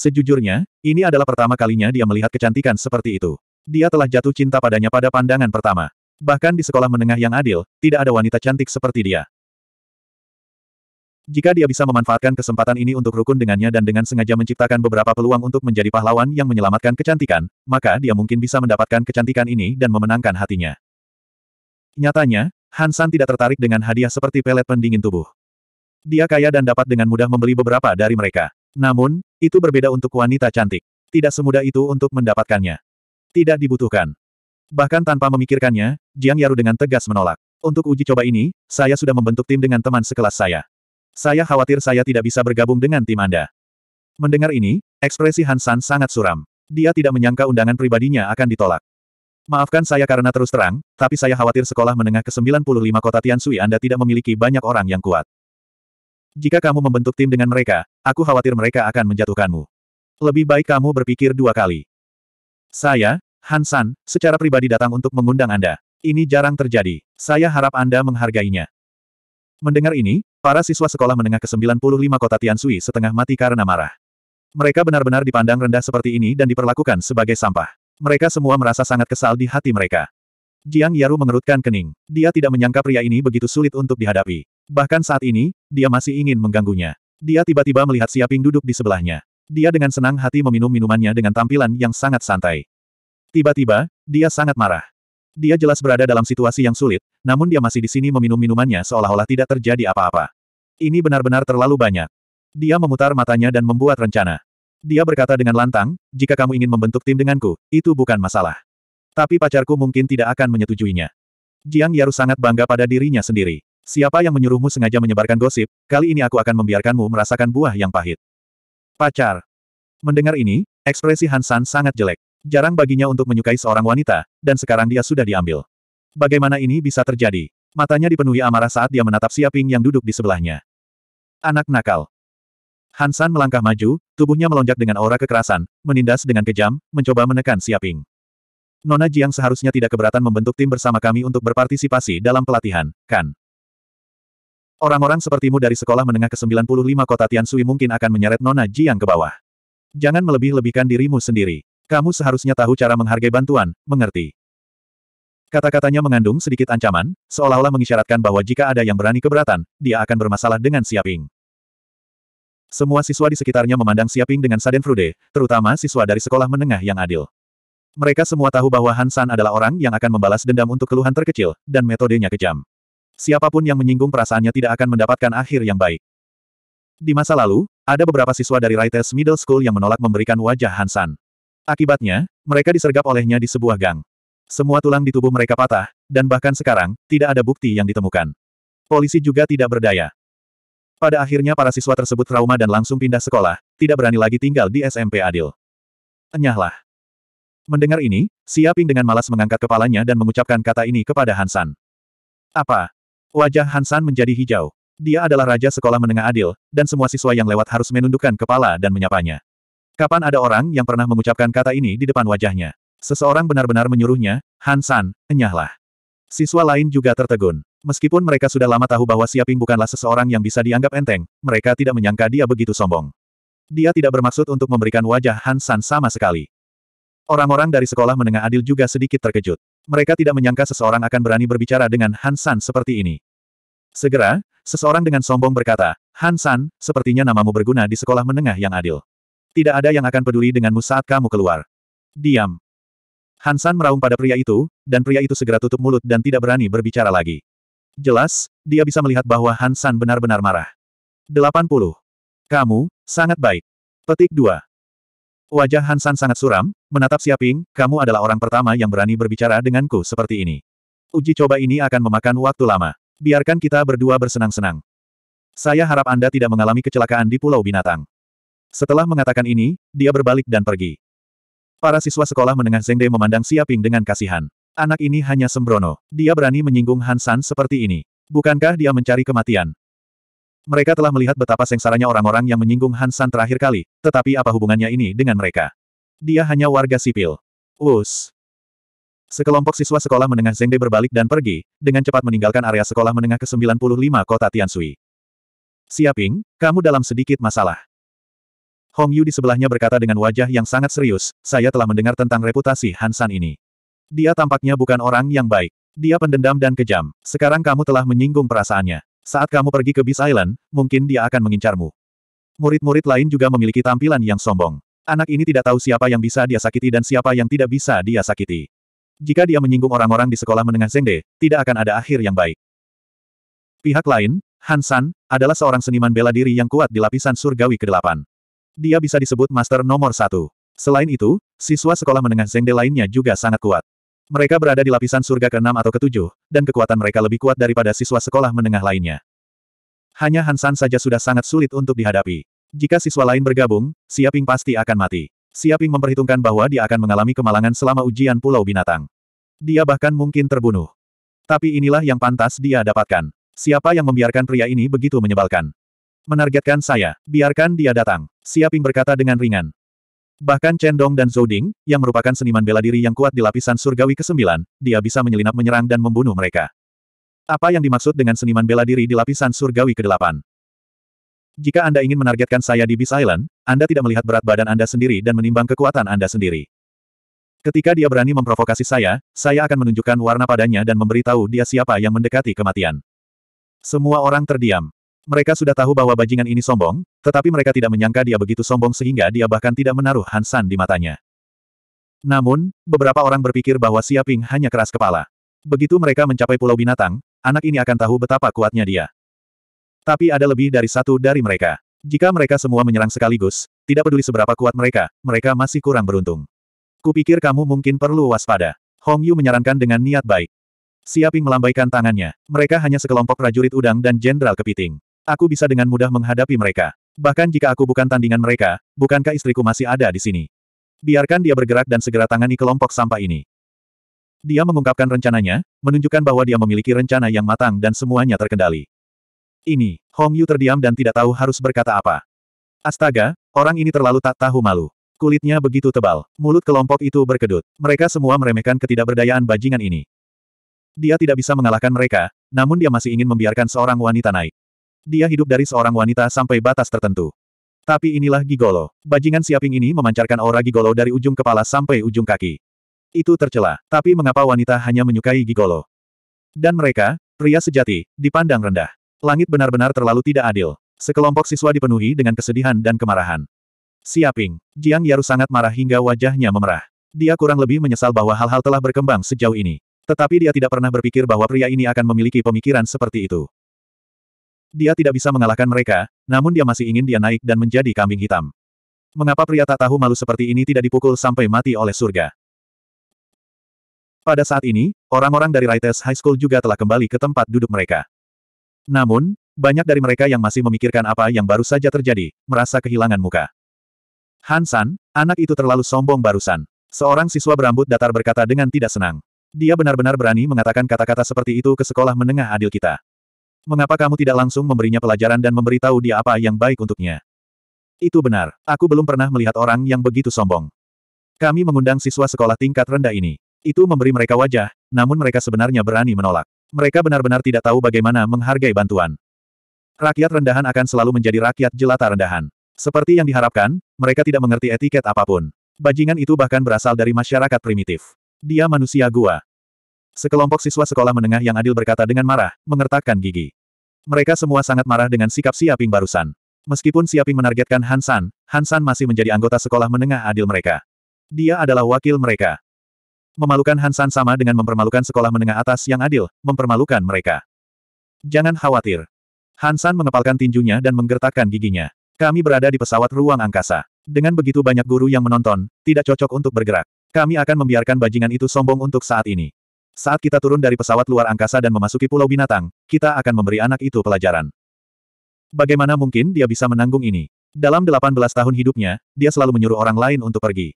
Sejujurnya, ini adalah pertama kalinya dia melihat kecantikan seperti itu. Dia telah jatuh cinta padanya pada pandangan pertama. Bahkan di sekolah menengah yang adil, tidak ada wanita cantik seperti dia. Jika dia bisa memanfaatkan kesempatan ini untuk rukun dengannya dan dengan sengaja menciptakan beberapa peluang untuk menjadi pahlawan yang menyelamatkan kecantikan, maka dia mungkin bisa mendapatkan kecantikan ini dan memenangkan hatinya. Nyatanya, Hansan tidak tertarik dengan hadiah seperti pelet pendingin tubuh. Dia kaya dan dapat dengan mudah membeli beberapa dari mereka. Namun, itu berbeda untuk wanita cantik. Tidak semudah itu untuk mendapatkannya. Tidak dibutuhkan. Bahkan tanpa memikirkannya, Jiang Yaru dengan tegas menolak. Untuk uji coba ini, saya sudah membentuk tim dengan teman sekelas saya. Saya khawatir saya tidak bisa bergabung dengan tim Anda. Mendengar ini, ekspresi Han sangat suram. Dia tidak menyangka undangan pribadinya akan ditolak. Maafkan saya karena terus terang, tapi saya khawatir sekolah menengah ke-95 kota Tiansui Anda tidak memiliki banyak orang yang kuat. Jika kamu membentuk tim dengan mereka, aku khawatir mereka akan menjatuhkanmu. Lebih baik kamu berpikir dua kali. Saya, Hansan, secara pribadi datang untuk mengundang Anda. Ini jarang terjadi. Saya harap Anda menghargainya. Mendengar ini, para siswa sekolah menengah ke-95 kota Tiansui setengah mati karena marah. Mereka benar-benar dipandang rendah seperti ini dan diperlakukan sebagai sampah. Mereka semua merasa sangat kesal di hati mereka. Jiang Yaru mengerutkan kening. Dia tidak menyangka pria ini begitu sulit untuk dihadapi. Bahkan saat ini, dia masih ingin mengganggunya. Dia tiba-tiba melihat Siaping duduk di sebelahnya. Dia dengan senang hati meminum minumannya dengan tampilan yang sangat santai. Tiba-tiba, dia sangat marah. Dia jelas berada dalam situasi yang sulit, namun dia masih di sini meminum minumannya seolah-olah tidak terjadi apa-apa. Ini benar-benar terlalu banyak. Dia memutar matanya dan membuat rencana. Dia berkata dengan lantang, jika kamu ingin membentuk tim denganku, itu bukan masalah. Tapi pacarku mungkin tidak akan menyetujuinya. Jiang Yaru sangat bangga pada dirinya sendiri. Siapa yang menyuruhmu sengaja menyebarkan gosip, kali ini aku akan membiarkanmu merasakan buah yang pahit. Pacar. Mendengar ini, ekspresi Hansan sangat jelek. Jarang baginya untuk menyukai seorang wanita, dan sekarang dia sudah diambil. Bagaimana ini bisa terjadi? Matanya dipenuhi amarah saat dia menatap Siaping yang duduk di sebelahnya. Anak nakal. Hansan melangkah maju, tubuhnya melonjak dengan aura kekerasan, menindas dengan kejam, mencoba menekan Siaping. Nona Jiang seharusnya tidak keberatan membentuk tim bersama kami untuk berpartisipasi dalam pelatihan, kan? Orang-orang sepertimu dari sekolah menengah ke-95 kota Tiansui mungkin akan menyeret Nona Jiang ke bawah. Jangan melebih-lebihkan dirimu sendiri. Kamu seharusnya tahu cara menghargai bantuan, mengerti. Kata-katanya mengandung sedikit ancaman, seolah-olah mengisyaratkan bahwa jika ada yang berani keberatan, dia akan bermasalah dengan Siaping. Semua siswa di sekitarnya memandang Siaping dengan frude, terutama siswa dari sekolah menengah yang adil. Mereka semua tahu bahwa Hansan adalah orang yang akan membalas dendam untuk keluhan terkecil, dan metodenya kejam siapapun yang menyinggung perasaannya tidak akan mendapatkan akhir yang baik. Di masa lalu, ada beberapa siswa dari Raites Middle School yang menolak memberikan wajah Hansan. Akibatnya, mereka disergap olehnya di sebuah gang. Semua tulang di tubuh mereka patah, dan bahkan sekarang, tidak ada bukti yang ditemukan. Polisi juga tidak berdaya. Pada akhirnya para siswa tersebut trauma dan langsung pindah sekolah, tidak berani lagi tinggal di SMP Adil. Enyahlah. Mendengar ini, Siaping dengan malas mengangkat kepalanya dan mengucapkan kata ini kepada Hansan. Apa? Wajah Hansan menjadi hijau. Dia adalah raja sekolah menengah adil, dan semua siswa yang lewat harus menundukkan kepala dan menyapanya. Kapan ada orang yang pernah mengucapkan kata ini di depan wajahnya? Seseorang benar-benar menyuruhnya, Hansan, enyahlah. Siswa lain juga tertegun. Meskipun mereka sudah lama tahu bahwa Siaping bukanlah seseorang yang bisa dianggap enteng, mereka tidak menyangka dia begitu sombong. Dia tidak bermaksud untuk memberikan wajah Hansan sama sekali. Orang-orang dari sekolah menengah adil juga sedikit terkejut. Mereka tidak menyangka seseorang akan berani berbicara dengan Hansan seperti ini. Segera, seseorang dengan sombong berkata, Hansan, sepertinya namamu berguna di sekolah menengah yang adil. Tidak ada yang akan peduli denganmu saat kamu keluar. Diam. Hansan meraung pada pria itu, dan pria itu segera tutup mulut dan tidak berani berbicara lagi. Jelas, dia bisa melihat bahwa Hansan benar-benar marah. 80. Kamu, sangat baik. Petik 2. Wajah Hansan sangat suram, menatap Siaping, kamu adalah orang pertama yang berani berbicara denganku seperti ini. Uji coba ini akan memakan waktu lama. Biarkan kita berdua bersenang-senang. Saya harap Anda tidak mengalami kecelakaan di Pulau Binatang. Setelah mengatakan ini, dia berbalik dan pergi. Para siswa sekolah menengah Zengde memandang Siaping dengan kasihan. Anak ini hanya sembrono. Dia berani menyinggung Hansan seperti ini. Bukankah dia mencari kematian? Mereka telah melihat betapa sengsaranya orang-orang yang menyinggung Hansan terakhir kali, tetapi apa hubungannya ini dengan mereka? Dia hanya warga sipil. Us. Sekelompok siswa sekolah menengah Zengde berbalik dan pergi, dengan cepat meninggalkan area sekolah menengah ke-95 kota Tiansui. Siaping, kamu dalam sedikit masalah. Hong Yu di sebelahnya berkata dengan wajah yang sangat serius, saya telah mendengar tentang reputasi Hansan ini. Dia tampaknya bukan orang yang baik. Dia pendendam dan kejam. Sekarang kamu telah menyinggung perasaannya. Saat kamu pergi ke Beast Island, mungkin dia akan mengincarmu. Murid-murid lain juga memiliki tampilan yang sombong. Anak ini tidak tahu siapa yang bisa dia sakiti dan siapa yang tidak bisa dia sakiti. Jika dia menyinggung orang-orang di sekolah menengah Zengde, tidak akan ada akhir yang baik. Pihak lain, Han adalah seorang seniman bela diri yang kuat di lapisan surgawi ke-8. Dia bisa disebut master nomor satu. Selain itu, siswa sekolah menengah Zengde lainnya juga sangat kuat. Mereka berada di lapisan surga ke-6 atau ke-7, dan kekuatan mereka lebih kuat daripada siswa sekolah menengah lainnya. Hanya Hansan saja sudah sangat sulit untuk dihadapi. Jika siswa lain bergabung, Siaping pasti akan mati. Siaping memperhitungkan bahwa dia akan mengalami kemalangan selama ujian Pulau Binatang. Dia bahkan mungkin terbunuh. Tapi inilah yang pantas dia dapatkan. Siapa yang membiarkan pria ini begitu menyebalkan? Menargetkan saya, biarkan dia datang. Siaping berkata dengan ringan. Bahkan Chen Dong dan Zhou Ding, yang merupakan seniman bela diri yang kuat di lapisan surgawi ke-9, dia bisa menyelinap menyerang dan membunuh mereka. Apa yang dimaksud dengan seniman bela diri di lapisan surgawi ke-8? Jika Anda ingin menargetkan saya di Beast Island, Anda tidak melihat berat badan Anda sendiri dan menimbang kekuatan Anda sendiri. Ketika dia berani memprovokasi saya, saya akan menunjukkan warna padanya dan memberitahu dia siapa yang mendekati kematian. Semua orang terdiam. Mereka sudah tahu bahwa bajingan ini sombong, tetapi mereka tidak menyangka dia begitu sombong sehingga dia bahkan tidak menaruh Hansan di matanya. Namun, beberapa orang berpikir bahwa Siaping hanya keras kepala. Begitu mereka mencapai Pulau Binatang, anak ini akan tahu betapa kuatnya dia. Tapi ada lebih dari satu dari mereka. Jika mereka semua menyerang sekaligus, tidak peduli seberapa kuat mereka, mereka masih kurang beruntung. Kupikir kamu mungkin perlu waspada. Hong Yu menyarankan dengan niat baik. Siaping melambaikan tangannya. Mereka hanya sekelompok prajurit udang dan jenderal kepiting aku bisa dengan mudah menghadapi mereka. Bahkan jika aku bukan tandingan mereka, bukankah istriku masih ada di sini? Biarkan dia bergerak dan segera tangani kelompok sampah ini. Dia mengungkapkan rencananya, menunjukkan bahwa dia memiliki rencana yang matang dan semuanya terkendali. Ini, Hong Yu terdiam dan tidak tahu harus berkata apa. Astaga, orang ini terlalu tak tahu malu. Kulitnya begitu tebal, mulut kelompok itu berkedut. Mereka semua meremehkan ketidakberdayaan bajingan ini. Dia tidak bisa mengalahkan mereka, namun dia masih ingin membiarkan seorang wanita naik. Dia hidup dari seorang wanita sampai batas tertentu. Tapi inilah Gigolo. Bajingan siaping ini memancarkan aura Gigolo dari ujung kepala sampai ujung kaki. Itu tercela, tapi mengapa wanita hanya menyukai Gigolo? Dan mereka, pria sejati, dipandang rendah. Langit benar-benar terlalu tidak adil. Sekelompok siswa dipenuhi dengan kesedihan dan kemarahan. Siaping, Jiang Yaru sangat marah hingga wajahnya memerah. Dia kurang lebih menyesal bahwa hal-hal telah berkembang sejauh ini. Tetapi dia tidak pernah berpikir bahwa pria ini akan memiliki pemikiran seperti itu. Dia tidak bisa mengalahkan mereka, namun dia masih ingin dia naik dan menjadi kambing hitam. Mengapa pria tak tahu malu seperti ini tidak dipukul sampai mati oleh surga? Pada saat ini, orang-orang dari Raites High School juga telah kembali ke tempat duduk mereka. Namun, banyak dari mereka yang masih memikirkan apa yang baru saja terjadi, merasa kehilangan muka. Hansan, anak itu terlalu sombong barusan. Seorang siswa berambut datar berkata dengan tidak senang. Dia benar-benar berani mengatakan kata-kata seperti itu ke sekolah menengah adil kita. Mengapa kamu tidak langsung memberinya pelajaran dan memberitahu dia apa yang baik untuknya? Itu benar, aku belum pernah melihat orang yang begitu sombong. Kami mengundang siswa sekolah tingkat rendah ini. Itu memberi mereka wajah, namun mereka sebenarnya berani menolak. Mereka benar-benar tidak tahu bagaimana menghargai bantuan. Rakyat rendahan akan selalu menjadi rakyat jelata rendahan. Seperti yang diharapkan, mereka tidak mengerti etiket apapun. Bajingan itu bahkan berasal dari masyarakat primitif. Dia manusia gua. Sekelompok siswa sekolah menengah yang adil berkata dengan marah, mengertakkan gigi. Mereka semua sangat marah dengan sikap Siaping barusan. Meskipun Siaping menargetkan Hansan, Hansan masih menjadi anggota sekolah menengah adil mereka. Dia adalah wakil mereka. Memalukan Hansan sama dengan mempermalukan sekolah menengah atas yang adil, mempermalukan mereka. Jangan khawatir. Hansan mengepalkan tinjunya dan menggertakkan giginya. Kami berada di pesawat ruang angkasa. Dengan begitu banyak guru yang menonton, tidak cocok untuk bergerak. Kami akan membiarkan bajingan itu sombong untuk saat ini. Saat kita turun dari pesawat luar angkasa dan memasuki pulau binatang, kita akan memberi anak itu pelajaran. Bagaimana mungkin dia bisa menanggung ini? Dalam 18 tahun hidupnya, dia selalu menyuruh orang lain untuk pergi.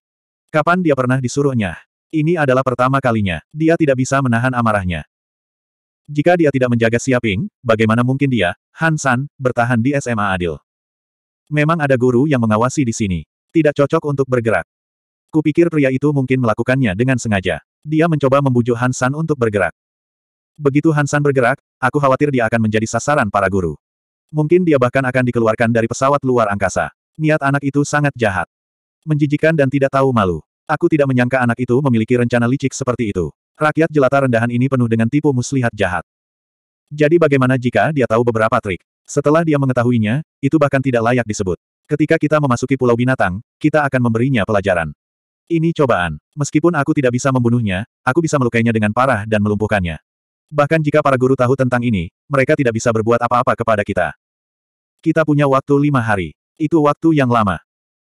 Kapan dia pernah disuruhnya? Ini adalah pertama kalinya, dia tidak bisa menahan amarahnya. Jika dia tidak menjaga Siaping, bagaimana mungkin dia, Han bertahan di SMA Adil? Memang ada guru yang mengawasi di sini. Tidak cocok untuk bergerak. Kupikir pria itu mungkin melakukannya dengan sengaja. Dia mencoba membujuk Hansan untuk bergerak. Begitu Hansan bergerak, aku khawatir dia akan menjadi sasaran para guru. Mungkin dia bahkan akan dikeluarkan dari pesawat luar angkasa. Niat anak itu sangat jahat. Menjijikan dan tidak tahu malu. Aku tidak menyangka anak itu memiliki rencana licik seperti itu. Rakyat jelata rendahan ini penuh dengan tipu muslihat jahat. Jadi bagaimana jika dia tahu beberapa trik? Setelah dia mengetahuinya, itu bahkan tidak layak disebut. Ketika kita memasuki Pulau Binatang, kita akan memberinya pelajaran. Ini cobaan. Meskipun aku tidak bisa membunuhnya, aku bisa melukainya dengan parah dan melumpuhkannya. Bahkan jika para guru tahu tentang ini, mereka tidak bisa berbuat apa-apa kepada kita. Kita punya waktu lima hari. Itu waktu yang lama.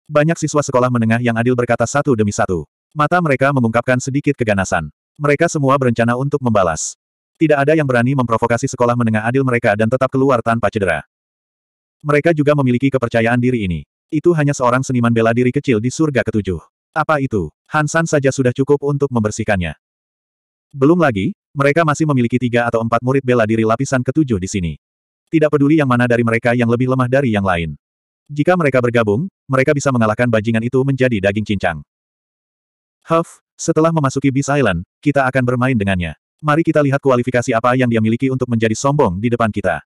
Banyak siswa sekolah menengah yang adil berkata satu demi satu. Mata mereka mengungkapkan sedikit keganasan. Mereka semua berencana untuk membalas. Tidak ada yang berani memprovokasi sekolah menengah adil mereka dan tetap keluar tanpa cedera. Mereka juga memiliki kepercayaan diri ini. Itu hanya seorang seniman bela diri kecil di surga ketujuh. Apa itu? Hansan saja sudah cukup untuk membersihkannya. Belum lagi, mereka masih memiliki tiga atau empat murid bela diri lapisan ketujuh di sini. Tidak peduli yang mana dari mereka yang lebih lemah dari yang lain. Jika mereka bergabung, mereka bisa mengalahkan bajingan itu menjadi daging cincang. Huff, setelah memasuki Beast Island, kita akan bermain dengannya. Mari kita lihat kualifikasi apa yang dia miliki untuk menjadi sombong di depan kita.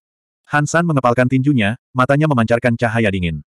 Hansan mengepalkan tinjunya, matanya memancarkan cahaya dingin.